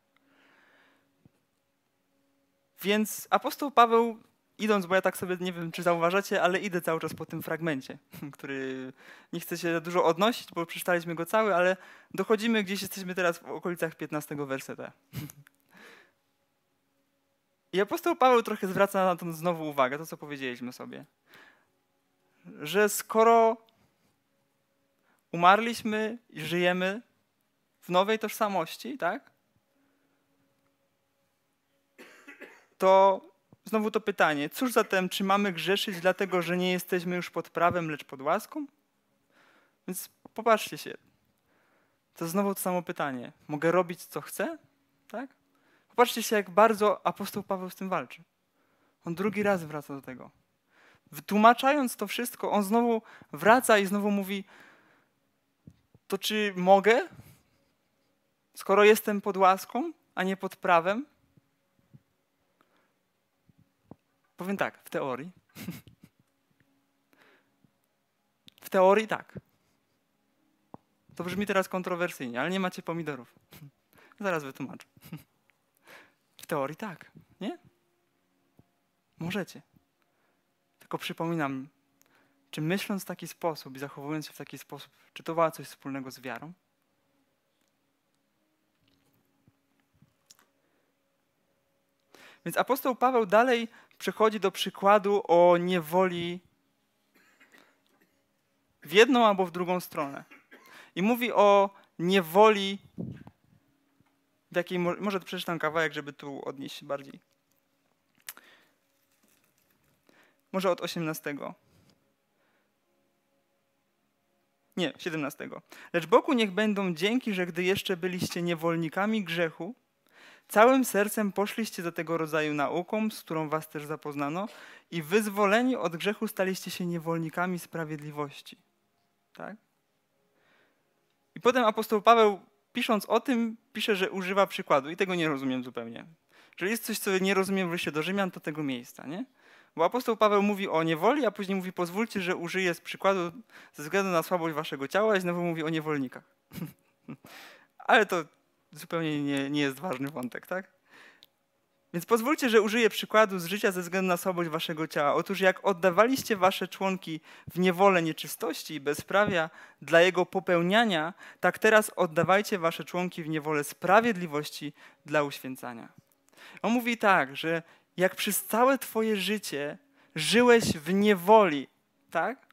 Więc apostoł Paweł idąc, bo ja tak sobie nie wiem, czy zauważacie, ale idę cały czas po tym fragmencie, (laughs) który nie chce się dużo odnosić, bo przeczytaliśmy go cały, ale dochodzimy gdzieś, jesteśmy teraz w okolicach 15 werseta. (laughs) I apostoł Paweł trochę zwraca na to znowu uwagę, to co powiedzieliśmy sobie. Że skoro umarliśmy i żyjemy w nowej tożsamości, tak? To Znowu to pytanie, cóż zatem, czy mamy grzeszyć dlatego, że nie jesteśmy już pod prawem, lecz pod łaską? Więc popatrzcie się, to znowu to samo pytanie. Mogę robić, co chcę? Tak? Popatrzcie się, jak bardzo apostoł Paweł z tym walczy. On drugi raz wraca do tego. Wytłumaczając to wszystko, on znowu wraca i znowu mówi: To czy mogę, skoro jestem pod łaską, a nie pod prawem? Powiem tak, w teorii. w teorii tak. To brzmi teraz kontrowersyjnie, ale nie macie pomidorów. Zaraz wytłumaczę. w teorii tak, nie? Możecie. Tylko przypominam, czy myśląc w taki sposób i zachowując się w taki sposób, czy to ma coś wspólnego z wiarą? Więc apostoł Paweł dalej przechodzi do przykładu o niewoli w jedną albo w drugą stronę. I mówi o niewoli, w jakiej. Może przeczytam kawałek, żeby tu odnieść się bardziej. Może od 18. Nie, 17. Lecz Bogu niech będą dzięki, że gdy jeszcze byliście niewolnikami grzechu, Całym sercem poszliście za tego rodzaju nauką, z którą was też zapoznano, i wyzwoleni od grzechu staliście się niewolnikami sprawiedliwości. Tak? I potem apostoł Paweł, pisząc o tym, pisze, że używa przykładu, i tego nie rozumiem zupełnie. Jeżeli jest coś, co nie rozumiem w liście do Rzymian, to tego miejsca, nie? Bo apostoł Paweł mówi o niewoli, a później mówi, pozwólcie, że użyję z przykładu ze względu na słabość waszego ciała i znowu mówi o niewolnikach. (laughs) Ale to zupełnie nie, nie jest ważny wątek, tak? Więc pozwólcie, że użyję przykładu z życia ze względu na słabość waszego ciała. Otóż jak oddawaliście wasze członki w niewolę nieczystości i bezprawia dla jego popełniania, tak teraz oddawajcie wasze członki w niewolę sprawiedliwości dla uświęcania. On mówi tak, że jak przez całe twoje życie żyłeś w niewoli, tak?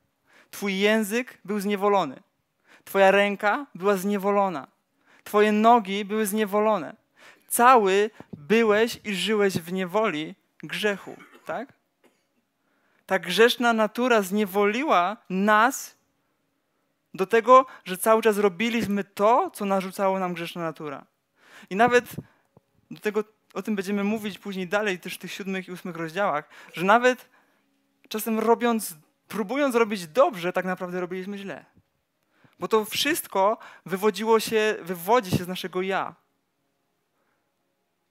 Twój język był zniewolony. Twoja ręka była zniewolona. Twoje nogi były zniewolone. Cały byłeś i żyłeś w niewoli grzechu, tak? Ta grzeszna natura zniewoliła nas do tego, że cały czas robiliśmy to, co narzucało nam grzeszna natura. I nawet do tego o tym będziemy mówić później dalej, też w tych siódmych i ósmych rozdziałach, że nawet czasem robiąc, próbując robić dobrze, tak naprawdę robiliśmy źle. Bo to wszystko wywodziło się, wywodzi się z naszego ja.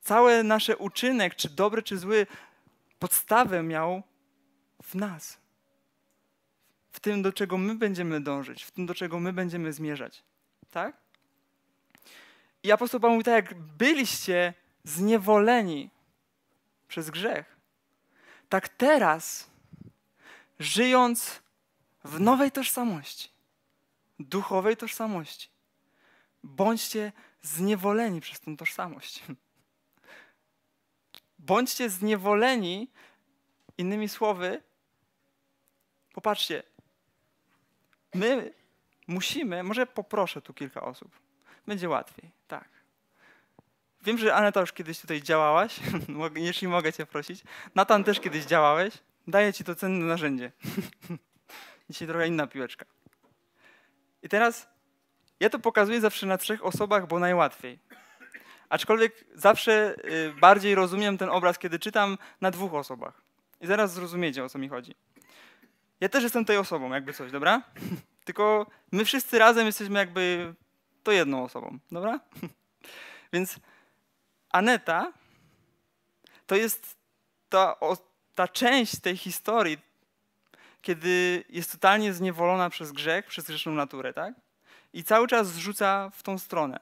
Cały nasz uczynek, czy dobry, czy zły, podstawę miał w nas. W tym, do czego my będziemy dążyć, w tym, do czego my będziemy zmierzać. Tak? I apostoł Paweł mówi tak, jak byliście zniewoleni przez grzech, tak teraz, żyjąc w nowej tożsamości, duchowej tożsamości. Bądźcie zniewoleni przez tą tożsamość. Bądźcie zniewoleni, innymi słowy, popatrzcie, my musimy, może poproszę tu kilka osób, będzie łatwiej, tak. Wiem, że Aneta już kiedyś tutaj działałaś, (laughs) jeśli mogę cię prosić. Natan też kiedyś działałeś. Daję ci to cenne narzędzie. (laughs) Dzisiaj trochę inna piłeczka. I teraz ja to pokazuję zawsze na trzech osobach, bo najłatwiej. Aczkolwiek zawsze y, bardziej rozumiem ten obraz, kiedy czytam na dwóch osobach. I zaraz zrozumiecie, o co mi chodzi. Ja też jestem tej osobą, jakby coś, dobra? (laughs) Tylko my wszyscy razem jesteśmy jakby to jedną osobą, dobra? (laughs) Więc Aneta to jest ta, o, ta część tej historii, kiedy jest totalnie zniewolona przez grzech, przez grzeszną naturę, tak? I cały czas zrzuca w tą stronę.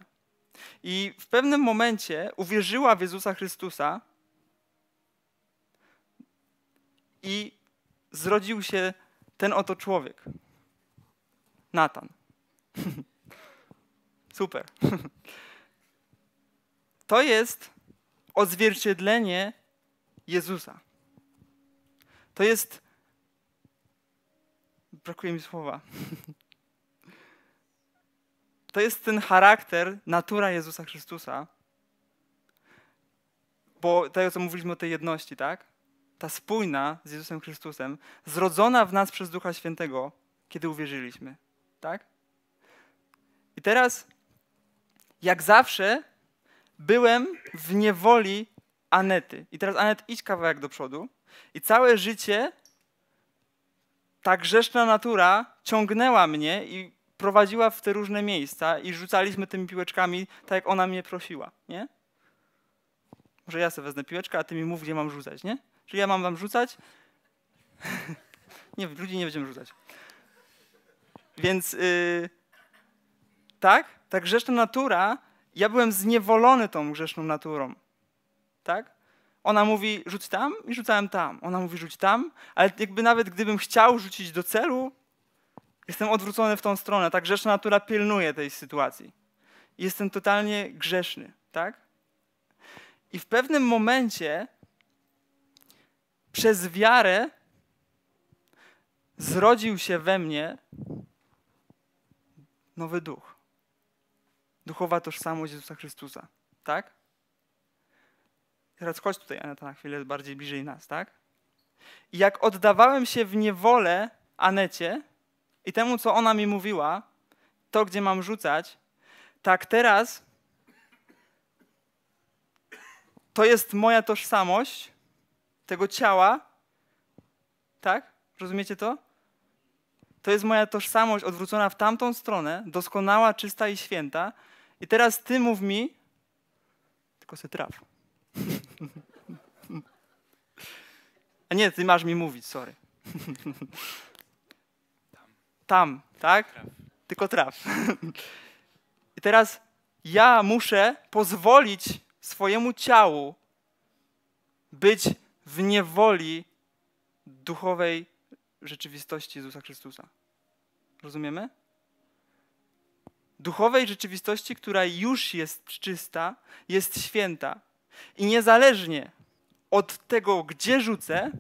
I w pewnym momencie uwierzyła w Jezusa Chrystusa i zrodził się ten oto człowiek. Natan. (laughs) Super. (laughs) to jest odzwierciedlenie Jezusa. To jest brakuje mi słowa. (laughs) To jest ten charakter, natura Jezusa Chrystusa. Bo tego, co mówiliśmy o tej jedności, tak? Ta spójna z Jezusem Chrystusem, zrodzona w nas przez Ducha Świętego, kiedy uwierzyliśmy, tak? I teraz, jak zawsze, byłem w niewoli Anety. I teraz, Anet, idź kawałek do przodu. I całe życie ta grzeszna natura ciągnęła mnie i prowadziła w te różne miejsca i rzucaliśmy tymi piłeczkami tak, jak ona mnie prosiła, nie? Może ja sobie wezmę piłeczkę, a ty mi mów, gdzie mam rzucać, nie? Czyli ja mam wam rzucać? (laughs) nie, ludzi nie będziemy rzucać. Więc yy, tak, ta grzeszna natura, ja byłem zniewolony tą grzeszną naturą, tak? Ona mówi, rzuć tam i rzucałem tam. Ona mówi, rzuć tam, ale jakby nawet gdybym chciał rzucić do celu, jestem odwrócony w tą stronę. Tak grzeszna natura pilnuje tej sytuacji. Jestem totalnie grzeszny, tak? I w pewnym momencie przez wiarę zrodził się we mnie nowy duch. Duchowa tożsamość Jezusa Chrystusa, tak? Teraz chodź tutaj, Aneta, na chwilę bardziej bliżej nas, tak? I jak oddawałem się w niewolę Anecie i temu, co ona mi mówiła, to, gdzie mam rzucać, tak teraz to jest moja tożsamość tego ciała, tak? Rozumiecie to? To jest moja tożsamość odwrócona w tamtą stronę, doskonała, czysta i święta. I teraz ty mów mi, tylko se traf. A nie, ty masz mi mówić, sorry. Tam, tak? Traf. Tylko traf. I teraz ja muszę pozwolić swojemu ciału być w niewoli duchowej rzeczywistości Jezusa Chrystusa. Rozumiemy? Duchowej rzeczywistości, która już jest czysta, jest święta, i niezależnie od tego, gdzie rzucę,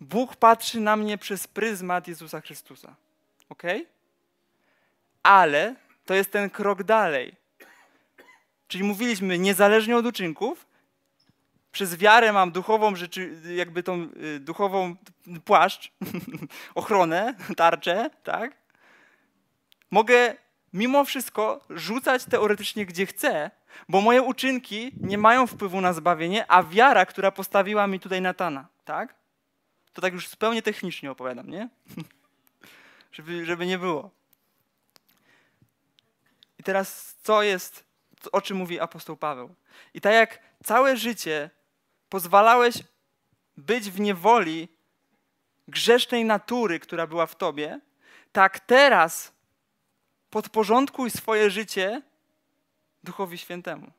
Bóg patrzy na mnie przez pryzmat Jezusa Chrystusa. Ok? Ale to jest ten krok dalej. Czyli mówiliśmy, niezależnie od uczynków, przez wiarę mam duchową rzeczy, jakby tą y, duchową płaszcz, (laughs) ochronę, tarczę, tak? Mogę mimo wszystko rzucać teoretycznie gdzie chcę, bo moje uczynki nie mają wpływu na zbawienie, a wiara, która postawiła mi tutaj Natana, tak? To tak już zupełnie technicznie opowiadam, nie? (laughs) żeby, żeby nie było. I teraz co jest, o czym mówi apostoł Paweł? I tak jak całe życie pozwalałeś być w niewoli grzesznej natury, która była w tobie, tak teraz podporządkuj swoje życie Duchowi Świętemu.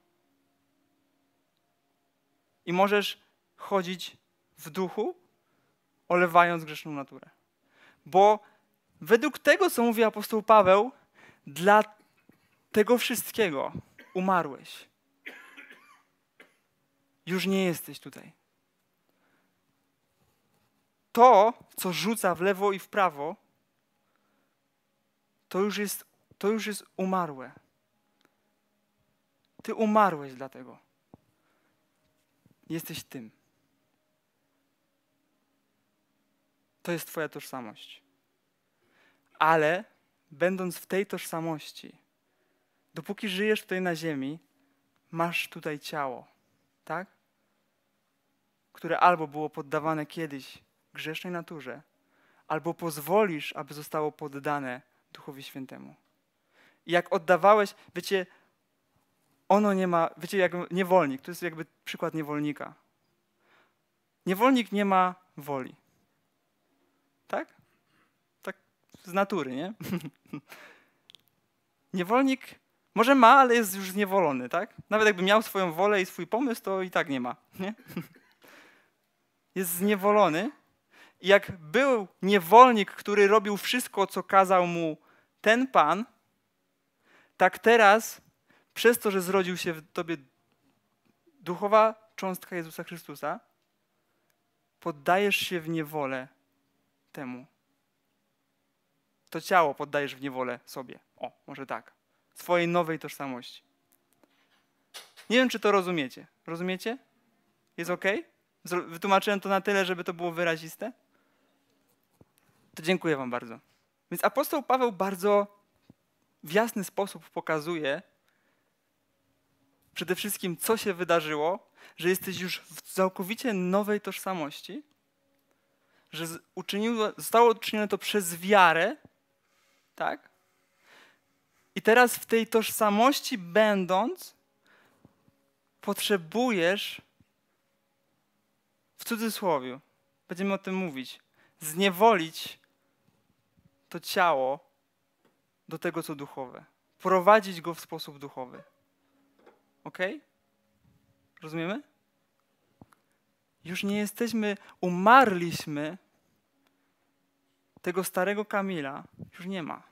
I możesz chodzić w duchu, olewając grzeszną naturę. Bo według tego, co mówi apostoł Paweł, dla tego wszystkiego umarłeś. Już nie jesteś tutaj. To, co rzuca w lewo i w prawo, to już jest, to już jest umarłe. Ty umarłeś dlatego. Jesteś tym. To jest Twoja tożsamość. Ale będąc w tej tożsamości, dopóki żyjesz tutaj na ziemi, masz tutaj ciało, tak? Które albo było poddawane kiedyś grzesznej naturze, albo pozwolisz, aby zostało poddane Duchowi Świętemu. I jak oddawałeś, wiecie, ono nie ma, wiecie, jak niewolnik, to jest jakby przykład niewolnika. Niewolnik nie ma woli. Tak? Tak z natury, nie? (laughs) niewolnik może ma, ale jest już zniewolony, tak? Nawet jakby miał swoją wolę i swój pomysł, to i tak nie ma, nie? (laughs) jest zniewolony. I jak był niewolnik, który robił wszystko, co kazał mu ten pan, tak teraz przez to, że zrodził się w tobie duchowa cząstka Jezusa Chrystusa, poddajesz się w niewolę temu. To ciało poddajesz w niewolę sobie. O, może tak. Swojej nowej tożsamości. Nie wiem, czy to rozumiecie. Rozumiecie? Jest ok? Wytłumaczyłem to na tyle, żeby to było wyraziste? To dziękuję Wam bardzo. Więc apostoł Paweł bardzo w jasny sposób pokazuje, przede wszystkim, co się wydarzyło, że jesteś już w całkowicie nowej tożsamości, że uczyniło, zostało uczynione to przez wiarę, tak? I teraz w tej tożsamości będąc, potrzebujesz w cudzysłowie, będziemy o tym mówić, zniewolić to ciało do tego, co duchowe, prowadzić go w sposób duchowy. Ok? Rozumiemy? Już nie jesteśmy, umarliśmy. Tego starego Kamila już nie ma.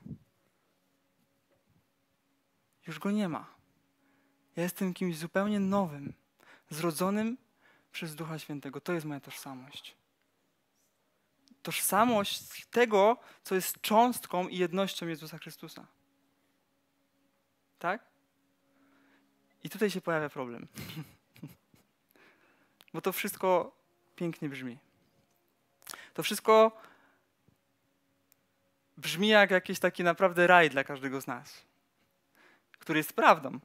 Już go nie ma. Ja jestem kimś zupełnie nowym, zrodzonym przez Ducha Świętego. To jest moja tożsamość. Tożsamość tego, co jest cząstką i jednością Jezusa Chrystusa. Tak? I tutaj się pojawia problem. (laughs) Bo to wszystko pięknie brzmi. To wszystko brzmi jak jakiś taki naprawdę raj dla każdego z nas, który jest prawdą,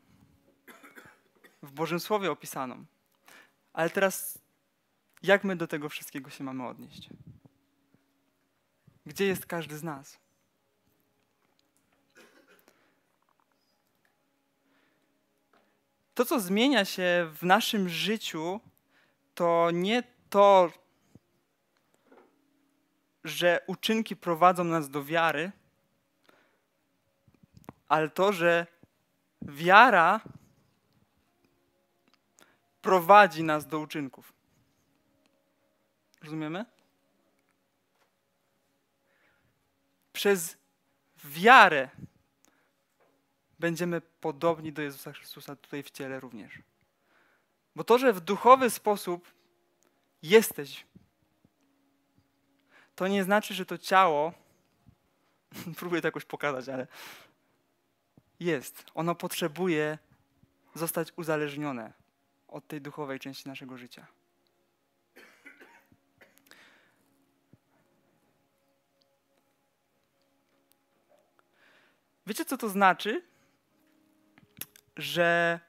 w Bożym Słowie opisaną. Ale teraz, jak my do tego wszystkiego się mamy odnieść? Gdzie jest każdy z nas? to, co zmienia się w naszym życiu, to nie to, że uczynki prowadzą nas do wiary, ale to, że wiara prowadzi nas do uczynków. Rozumiemy? Przez wiarę będziemy podobni do Jezusa Chrystusa tutaj w ciele również. Bo to, że w duchowy sposób jesteś, to nie znaczy, że to ciało, (laughs) próbuję to jakoś pokazać, ale jest. Ono potrzebuje zostać uzależnione od tej duchowej części naszego życia. Wiecie, co to znaczy? że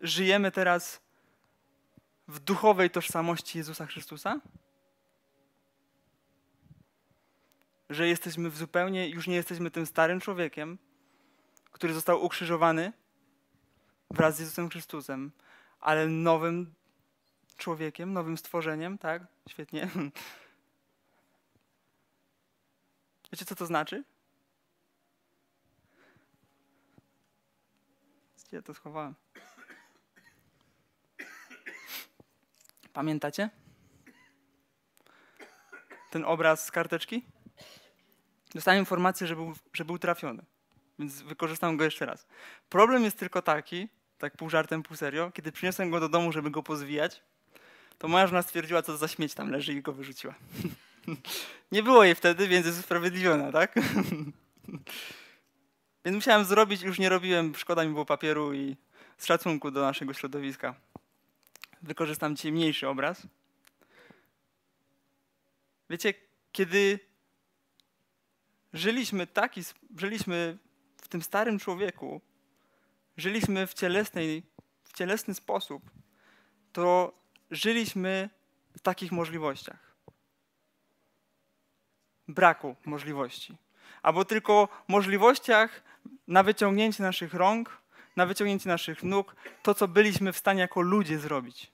żyjemy teraz w duchowej tożsamości Jezusa Chrystusa? Że jesteśmy w zupełnie, już nie jesteśmy tym starym człowiekiem, który został ukrzyżowany wraz z Jezusem Chrystusem, ale nowym człowiekiem, nowym stworzeniem, tak? Świetnie. (laughs) Wiecie, co to znaczy? Gdzie to schowałem? Pamiętacie? Ten obraz z karteczki? Dostałem informację, że był, że był trafiony, więc wykorzystam go jeszcze raz. Problem jest tylko taki, tak pół żartem, pół serio, kiedy przyniosłem go do domu, żeby go pozwijać, to moja żona stwierdziła, co za śmieć tam leży i go wyrzuciła. (laughs) Nie było jej wtedy, więc jest usprawiedliwiona, tak? (laughs) Więc musiałem zrobić, już nie robiłem, szkoda mi było papieru i z szacunku do naszego środowiska. Wykorzystam dzisiaj mniejszy obraz. Wiecie, kiedy żyliśmy taki, żyliśmy w tym starym człowieku, żyliśmy w, cielesnej, w cielesny sposób, to żyliśmy w takich możliwościach. Braku możliwości albo tylko możliwościach na wyciągnięcie naszych rąk, na wyciągnięcie naszych nóg, to co byliśmy w stanie jako ludzie zrobić.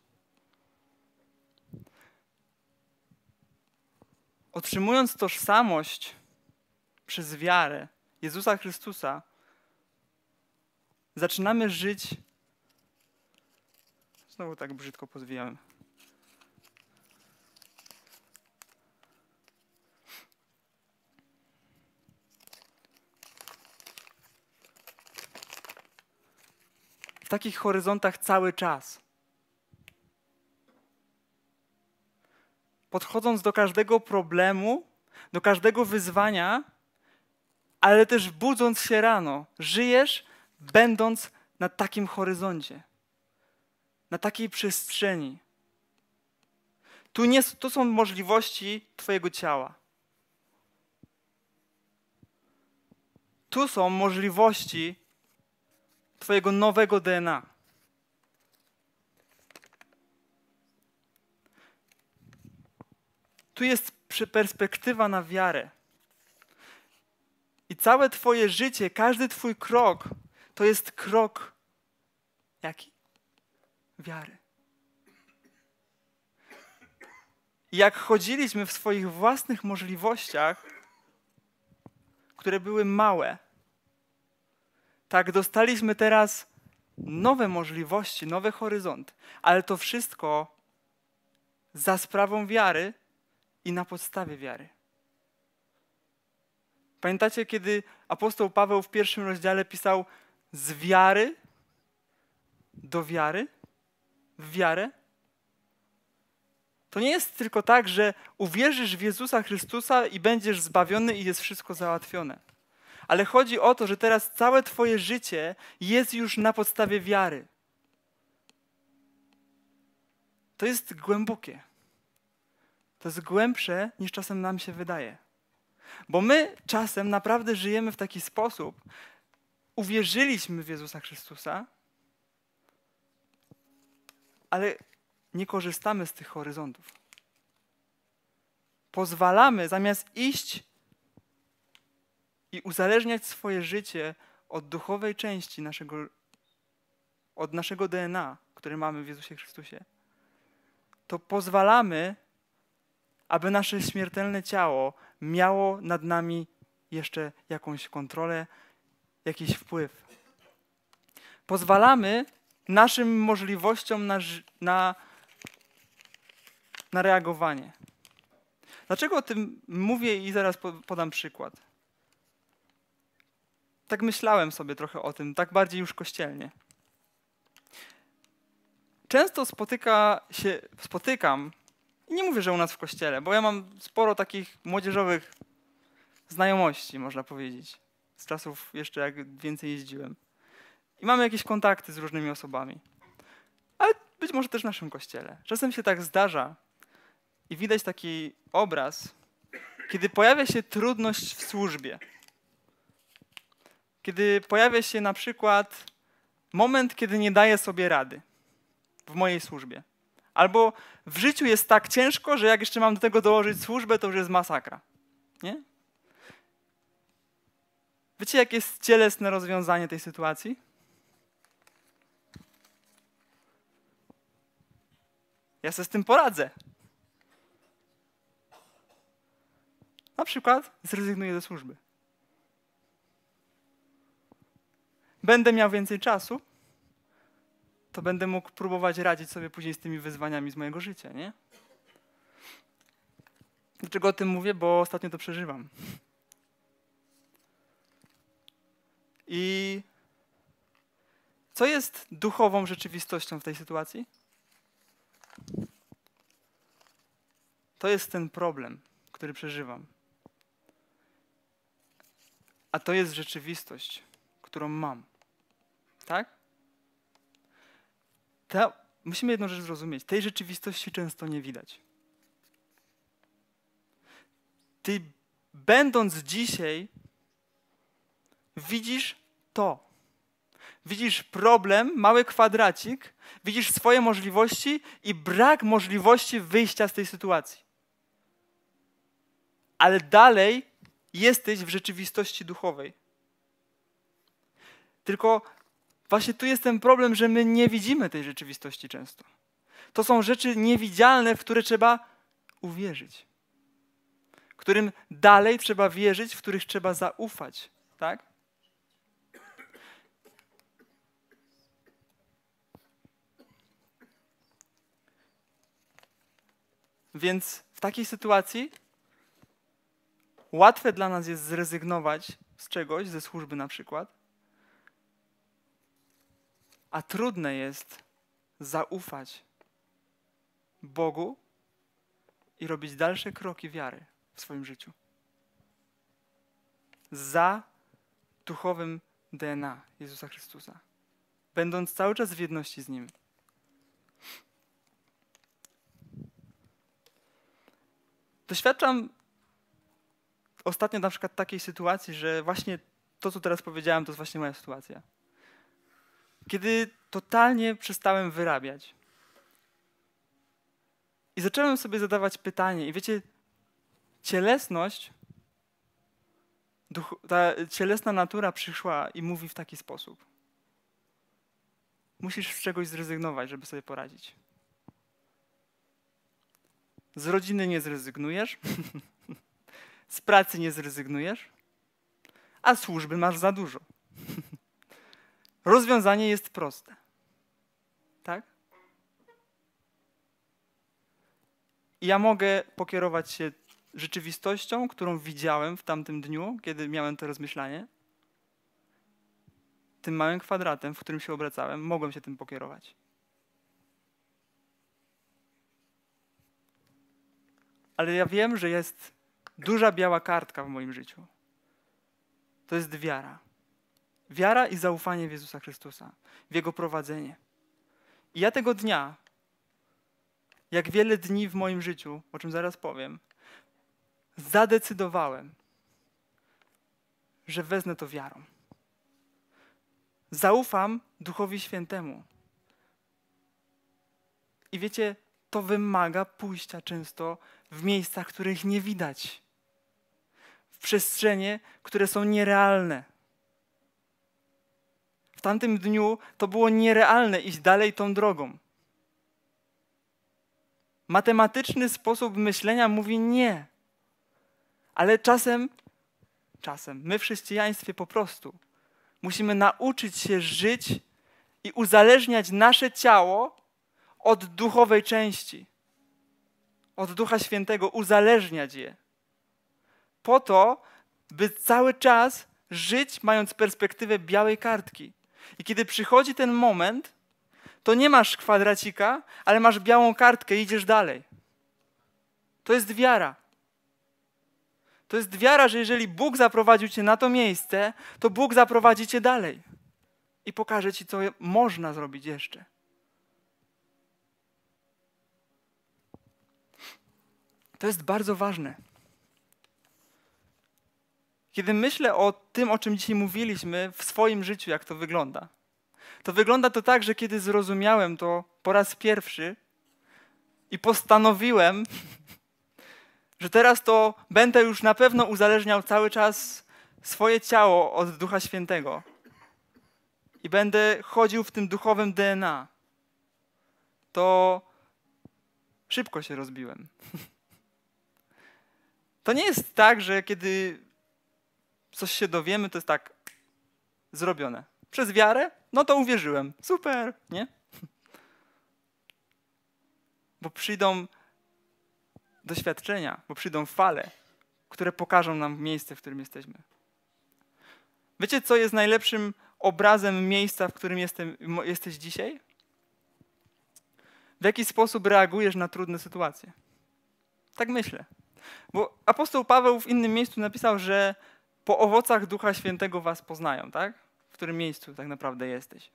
Otrzymując tożsamość przez wiarę Jezusa Chrystusa, zaczynamy żyć. Znowu tak brzydko pozwijałem. w takich horyzontach cały czas. Podchodząc do każdego problemu, do każdego wyzwania, ale też budząc się rano, żyjesz będąc na takim horyzoncie, na takiej przestrzeni. Tu, nie, tu są możliwości Twojego ciała. Tu są możliwości Twojego nowego DNA. Tu jest perspektywa na wiarę. I całe Twoje życie, każdy Twój krok to jest krok jaki? Wiary. I jak chodziliśmy w swoich własnych możliwościach, które były małe, tak dostaliśmy teraz nowe możliwości, nowy horyzont, ale to wszystko za sprawą wiary i na podstawie wiary. Pamiętacie, kiedy apostoł Paweł w pierwszym rozdziale pisał z wiary do wiary? W wiarę? To nie jest tylko tak, że uwierzysz w Jezusa Chrystusa i będziesz zbawiony i jest wszystko załatwione ale chodzi o to, że teraz całe Twoje życie jest już na podstawie wiary. To jest głębokie. To jest głębsze niż czasem nam się wydaje. Bo my czasem naprawdę żyjemy w taki sposób, uwierzyliśmy w Jezusa Chrystusa, ale nie korzystamy z tych horyzontów. Pozwalamy, zamiast iść i uzależniać swoje życie od duchowej części naszego, od naszego DNA, które mamy w Jezusie Chrystusie, to pozwalamy, aby nasze śmiertelne ciało miało nad nami jeszcze jakąś kontrolę, jakiś wpływ. Pozwalamy naszym możliwościom na, na, na reagowanie. Dlaczego o tym mówię i zaraz podam przykład tak myślałem sobie trochę o tym, tak bardziej już kościelnie. Często spotyka się, spotykam, i nie mówię, że u nas w kościele, bo ja mam sporo takich młodzieżowych znajomości, można powiedzieć, z czasów jeszcze jak więcej jeździłem. I mamy jakieś kontakty z różnymi osobami. Ale być może też w naszym kościele. Czasem się tak zdarza i widać taki obraz, kiedy pojawia się trudność w służbie kiedy pojawia się na przykład moment, kiedy nie daję sobie rady w mojej służbie. Albo w życiu jest tak ciężko, że jak jeszcze mam do tego dołożyć służbę, to już jest masakra. Nie? Wiecie, jakie jest cielesne rozwiązanie tej sytuacji? Ja sobie z tym poradzę. Na przykład zrezygnuję ze służby. będę miał więcej czasu, to będę mógł próbować radzić sobie później z tymi wyzwaniami z mojego życia, nie? Dlaczego o tym mówię? Bo ostatnio to przeżywam. I co jest duchową rzeczywistością w tej sytuacji? To jest ten problem, który przeżywam. A to jest rzeczywistość, którą mam. Tak? Ta, musimy jedną rzecz zrozumieć. Tej rzeczywistości często nie widać. Ty, będąc dzisiaj, widzisz to. Widzisz problem, mały kwadracik, widzisz swoje możliwości i brak możliwości wyjścia z tej sytuacji. Ale dalej jesteś w rzeczywistości duchowej. Tylko Właśnie tu jest ten problem, że my nie widzimy tej rzeczywistości często. To są rzeczy niewidzialne, w które trzeba uwierzyć, którym dalej trzeba wierzyć, w których trzeba zaufać, tak? Więc w takiej sytuacji łatwe dla nas jest zrezygnować z czegoś, ze służby na przykład, a trudne jest zaufać Bogu i robić dalsze kroki wiary w swoim życiu. Za duchowym DNA Jezusa Chrystusa, będąc cały czas w jedności z Nim. Doświadczam ostatnio na przykład takiej sytuacji, że właśnie to, co teraz powiedziałem, to jest właśnie moja sytuacja kiedy totalnie przestałem wyrabiać. I zacząłem sobie zadawać pytanie, i wiecie, cielesność, duch, ta cielesna natura przyszła i mówi w taki sposób. Musisz z czegoś zrezygnować, żeby sobie poradzić. Z rodziny nie zrezygnujesz, (laughs) z pracy nie zrezygnujesz, a służby masz za dużo. (laughs) Rozwiązanie jest proste. Tak? I ja mogę pokierować się rzeczywistością, którą widziałem w tamtym dniu, kiedy miałem to rozmyślanie. Tym małym kwadratem, w którym się obracałem, mogłem się tym pokierować. Ale ja wiem, że jest duża biała kartka w moim życiu. To jest wiara wiara i zaufanie w Jezusa Chrystusa, w Jego prowadzenie. I ja tego dnia, jak wiele dni w moim życiu, o czym zaraz powiem, zadecydowałem, że wezmę to wiarą. Zaufam Duchowi Świętemu. I wiecie, to wymaga pójścia często w miejscach, których nie widać, w przestrzenie, które są nierealne tamtym dniu to było nierealne iść dalej tą drogą. Matematyczny sposób myślenia mówi nie. Ale czasem, czasem, my w chrześcijaństwie po prostu musimy nauczyć się żyć i uzależniać nasze ciało od duchowej części, od Ducha Świętego, uzależniać je. Po to, by cały czas żyć mając perspektywę białej kartki. I kiedy przychodzi ten moment, to nie masz kwadracika, ale masz białą kartkę i idziesz dalej. To jest wiara. To jest wiara, że jeżeli Bóg zaprowadził cię na to miejsce, to Bóg zaprowadzi cię dalej i pokaże ci, co można zrobić jeszcze. To jest bardzo ważne. Kiedy myślę o tym, o czym dzisiaj mówiliśmy, w swoim życiu, jak to wygląda, to wygląda to tak, że kiedy zrozumiałem to po raz pierwszy i postanowiłem, (laughs) że teraz to będę już na pewno uzależniał cały czas swoje ciało od Ducha Świętego i będę chodził w tym duchowym DNA, to szybko się rozbiłem. (laughs) To nie jest tak, że kiedy coś się dowiemy, to jest tak zrobione. Przez wiarę? No to uwierzyłem. Super, nie? (laughs) Bo przyjdą doświadczenia, bo przyjdą fale, które pokażą nam miejsce, w którym jesteśmy. Wiecie, co jest najlepszym obrazem miejsca, w którym jestem, jesteś dzisiaj? W jaki sposób reagujesz na trudne sytuacje? Tak myślę. Bo apostoł Paweł w innym miejscu napisał, że po owocach Ducha Świętego was poznają, tak? W którym miejscu tak naprawdę jesteś.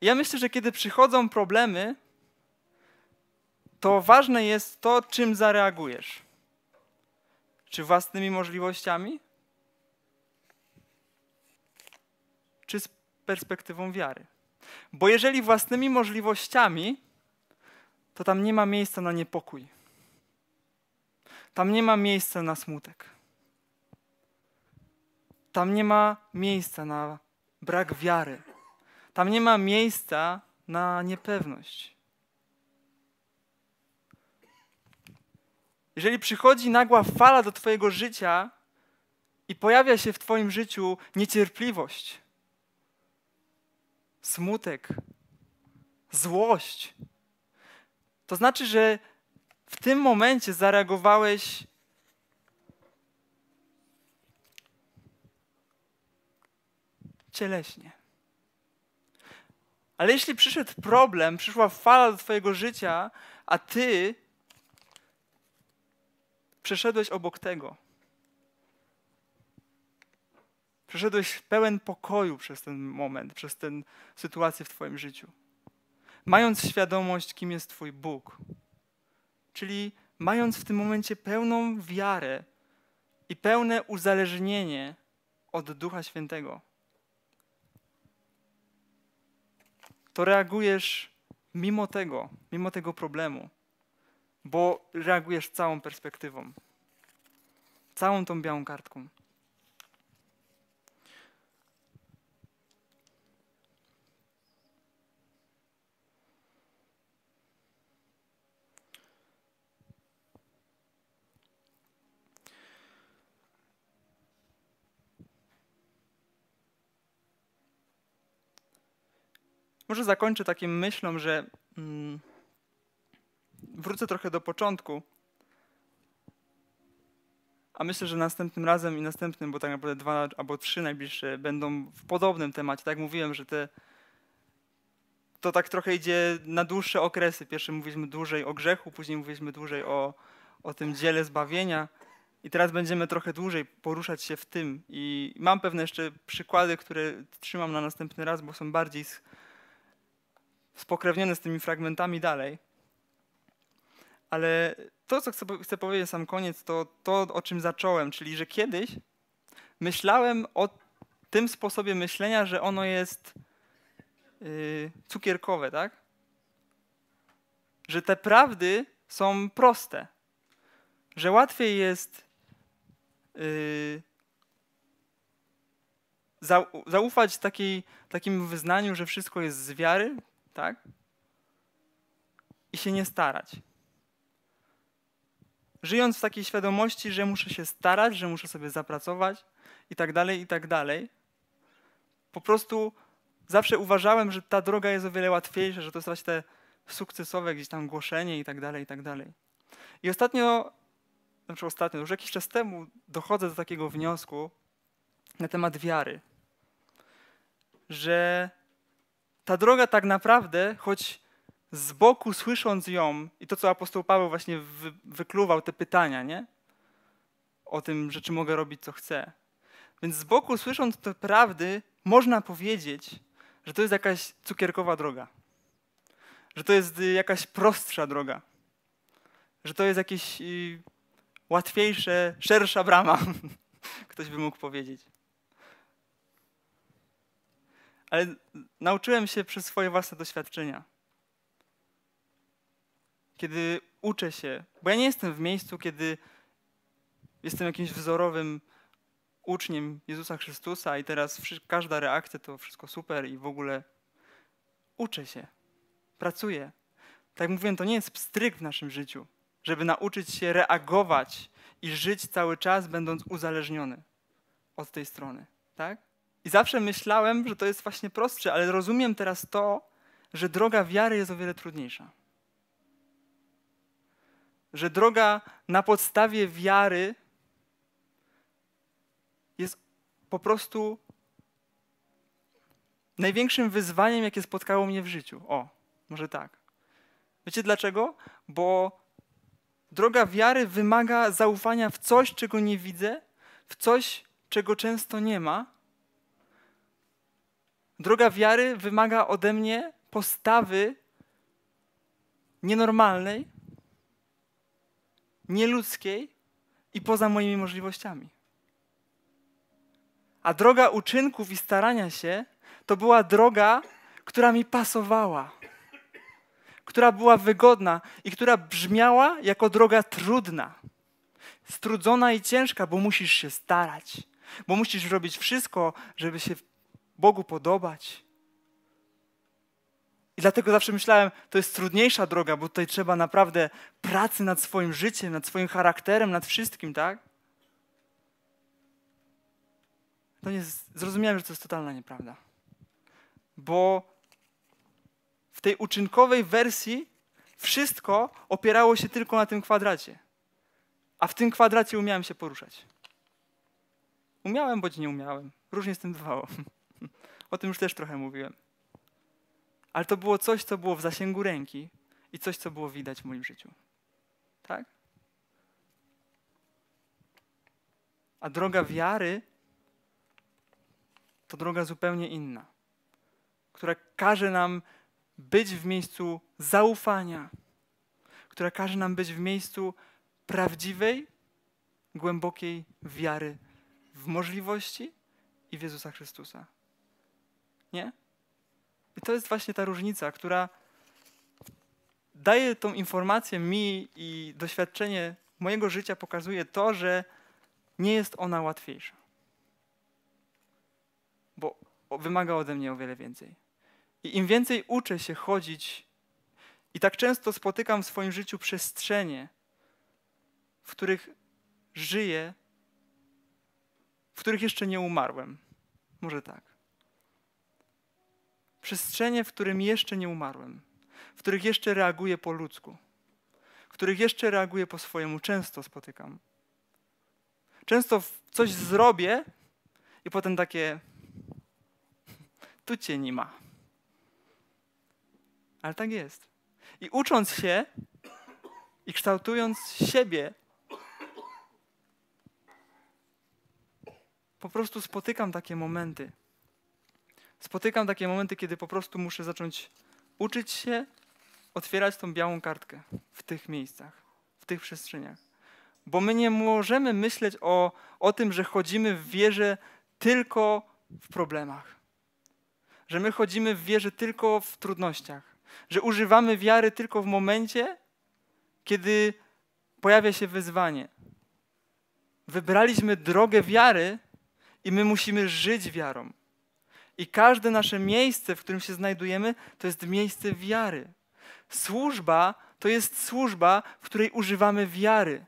Ja myślę, że kiedy przychodzą problemy, to ważne jest to, czym zareagujesz. Czy własnymi możliwościami? Czy z perspektywą wiary? Bo jeżeli własnymi możliwościami, to tam nie ma miejsca na niepokój. Tam nie ma miejsca na smutek. Tam nie ma miejsca na brak wiary. Tam nie ma miejsca na niepewność. Jeżeli przychodzi nagła fala do Twojego życia i pojawia się w Twoim życiu niecierpliwość, smutek, złość, to znaczy, że w tym momencie zareagowałeś cieleśnie. Ale jeśli przyszedł problem, przyszła fala do Twojego życia, a Ty przeszedłeś obok tego. Przeszedłeś pełen pokoju przez ten moment, przez tę sytuację w Twoim życiu. Mając świadomość, kim jest Twój Bóg, czyli mając w tym momencie pełną wiarę i pełne uzależnienie od Ducha Świętego. to reagujesz mimo tego, mimo tego problemu, bo reagujesz całą perspektywą, całą tą białą kartką. Może zakończę takim myślą, że mm, wrócę trochę do początku, a myślę, że następnym razem i następnym, bo tak naprawdę dwa albo trzy najbliższe będą w podobnym temacie. Tak jak mówiłem, że te to tak trochę idzie na dłuższe okresy. Pierwszy mówiliśmy dłużej o grzechu, później mówiliśmy dłużej o, o tym dziele zbawienia. I teraz będziemy trochę dłużej poruszać się w tym. I mam pewne jeszcze przykłady, które trzymam na następny raz, bo są bardziej spokrewnione z tymi fragmentami dalej. Ale to, co chcę, chcę powiedzieć na sam koniec, to to, o czym zacząłem, czyli że kiedyś myślałem o tym sposobie myślenia, że ono jest yy, cukierkowe, tak? Że te prawdy są proste, że łatwiej jest yy, zaufać takiej, takim wyznaniu, że wszystko jest z wiary, tak? I się nie starać. Żyjąc w takiej świadomości, że muszę się starać, że muszę sobie zapracować i tak dalej, i tak dalej, po prostu zawsze uważałem, że ta droga jest o wiele łatwiejsza, że to jest właśnie te sukcesowe gdzieś tam głoszenie i tak dalej, i tak dalej. I ostatnio, znaczy ostatnio, już jakiś czas temu dochodzę do takiego wniosku na temat wiary, że ta droga tak naprawdę, choć z boku słysząc ją, i to co apostoł Paweł właśnie wy, wykluwał, te pytania, nie? O tym, że czy mogę robić co chcę. Więc z boku słysząc te prawdy, można powiedzieć, że to jest jakaś cukierkowa droga. Że to jest y, jakaś prostsza droga. Że to jest jakieś y, łatwiejsze, szersza brama, (laughs) ktoś by mógł powiedzieć ale nauczyłem się przez swoje własne doświadczenia. Kiedy uczę się, bo ja nie jestem w miejscu, kiedy jestem jakimś wzorowym uczniem Jezusa Chrystusa i teraz każda reakcja to wszystko super i w ogóle uczę się, pracuję. Tak jak mówiłem, to nie jest pstryk w naszym życiu, żeby nauczyć się reagować i żyć cały czas, będąc uzależniony od tej strony, tak? I zawsze myślałem, że to jest właśnie prostsze, ale rozumiem teraz to, że droga wiary jest o wiele trudniejsza. Że droga na podstawie wiary jest po prostu największym wyzwaniem, jakie spotkało mnie w życiu. O, może tak. Wiecie dlaczego? Bo droga wiary wymaga zaufania w coś, czego nie widzę, w coś, czego często nie ma Droga wiary wymaga ode mnie postawy nienormalnej, nieludzkiej i poza moimi możliwościami. A droga uczynków i starania się to była droga, która mi pasowała, która była wygodna i która brzmiała jako droga trudna, strudzona i ciężka, bo musisz się starać, bo musisz robić wszystko, żeby się Bogu podobać. I dlatego zawsze myślałem, to jest trudniejsza droga, bo tutaj trzeba naprawdę pracy nad swoim życiem, nad swoim charakterem, nad wszystkim, tak? To nie, zrozumiałem, że to jest totalna nieprawda. Bo w tej uczynkowej wersji wszystko opierało się tylko na tym kwadracie. A w tym kwadracie umiałem się poruszać. Umiałem bądź nie umiałem. Różnie z tym bywało. (laughs) O tym już też trochę mówiłem. Ale to było coś, co było w zasięgu ręki i coś, co było widać w moim życiu. Tak? A droga wiary to droga zupełnie inna, która każe nam być w miejscu zaufania, która każe nam być w miejscu prawdziwej, głębokiej wiary w możliwości i w Jezusa Chrystusa. Nie? I to jest właśnie ta różnica, która daje tą informację mi i doświadczenie mojego życia pokazuje to, że nie jest ona łatwiejsza. Bo wymaga ode mnie o wiele więcej. I im więcej uczę się chodzić, i tak często spotykam w swoim życiu przestrzenie, w których żyję, w których jeszcze nie umarłem. Może tak przestrzenie, w którym jeszcze nie umarłem, w których jeszcze reaguję po ludzku, w których jeszcze reaguję po swojemu, często spotykam. Często coś zrobię i potem takie tu cię nie ma. Ale tak jest. I ucząc się i kształtując siebie, po prostu spotykam takie momenty, spotykam takie momenty, kiedy po prostu muszę zacząć uczyć się otwierać tą białą kartkę w tych miejscach, w tych przestrzeniach. Bo my nie możemy myśleć o, o tym, że chodzimy w wierze tylko w problemach. Że my chodzimy w wierze tylko w trudnościach. Że używamy wiary tylko w momencie, kiedy pojawia się wyzwanie. Wybraliśmy drogę wiary i my musimy żyć wiarą. I każde nasze miejsce, w którym się znajdujemy, to jest miejsce wiary. Służba to jest służba, w której używamy wiary.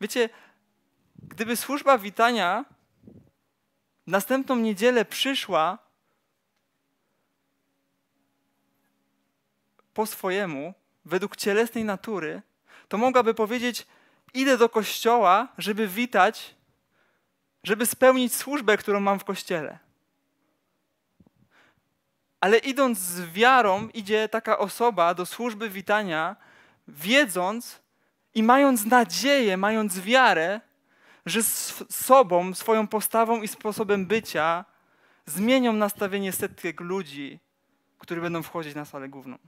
Wiecie, gdyby służba witania w następną niedzielę przyszła po swojemu, według cielesnej natury, to mogłaby powiedzieć: Idę do kościoła, żeby witać, żeby spełnić służbę, którą mam w kościele. Ale idąc z wiarą, idzie taka osoba do służby witania, wiedząc i mając nadzieję, mając wiarę, że z sobą, swoją postawą i sposobem bycia zmienią nastawienie setek ludzi, którzy będą wchodzić na salę główną.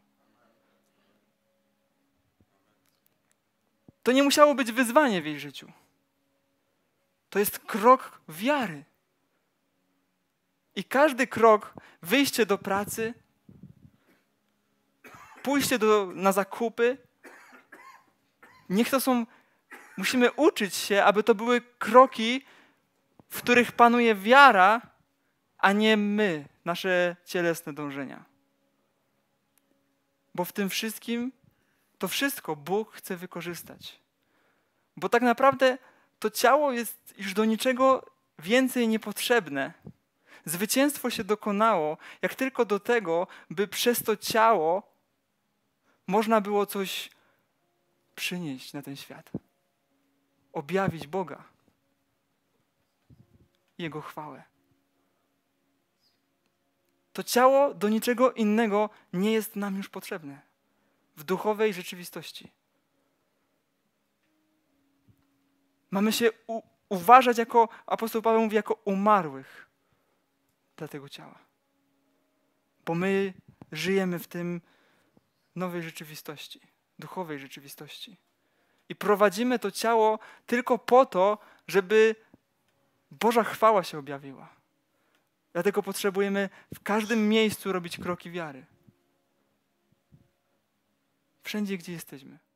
To nie musiało być wyzwanie w jej życiu. To jest krok wiary. I każdy krok, wyjście do pracy, pójście do, na zakupy, niech to są, musimy uczyć się, aby to były kroki, w których panuje wiara, a nie my, nasze cielesne dążenia. Bo w tym wszystkim, to wszystko Bóg chce wykorzystać. Bo tak naprawdę to ciało jest już do niczego więcej niepotrzebne. Zwycięstwo się dokonało, jak tylko do tego, by przez to ciało można było coś przynieść na ten świat. Objawić Boga. Jego chwałę. To ciało do niczego innego nie jest nam już potrzebne w duchowej rzeczywistości. Mamy się u- uważać jako apostoł Paweł mówi, jako umarłych dla tego ciała. Bo my żyjemy w tym nowej rzeczywistości, duchowej rzeczywistości. I prowadzimy to ciało tylko po to, żeby Boża chwała się objawiła. Dlatego potrzebujemy w każdym miejscu robić kroki wiary. Wszędzie, gdzie jesteśmy.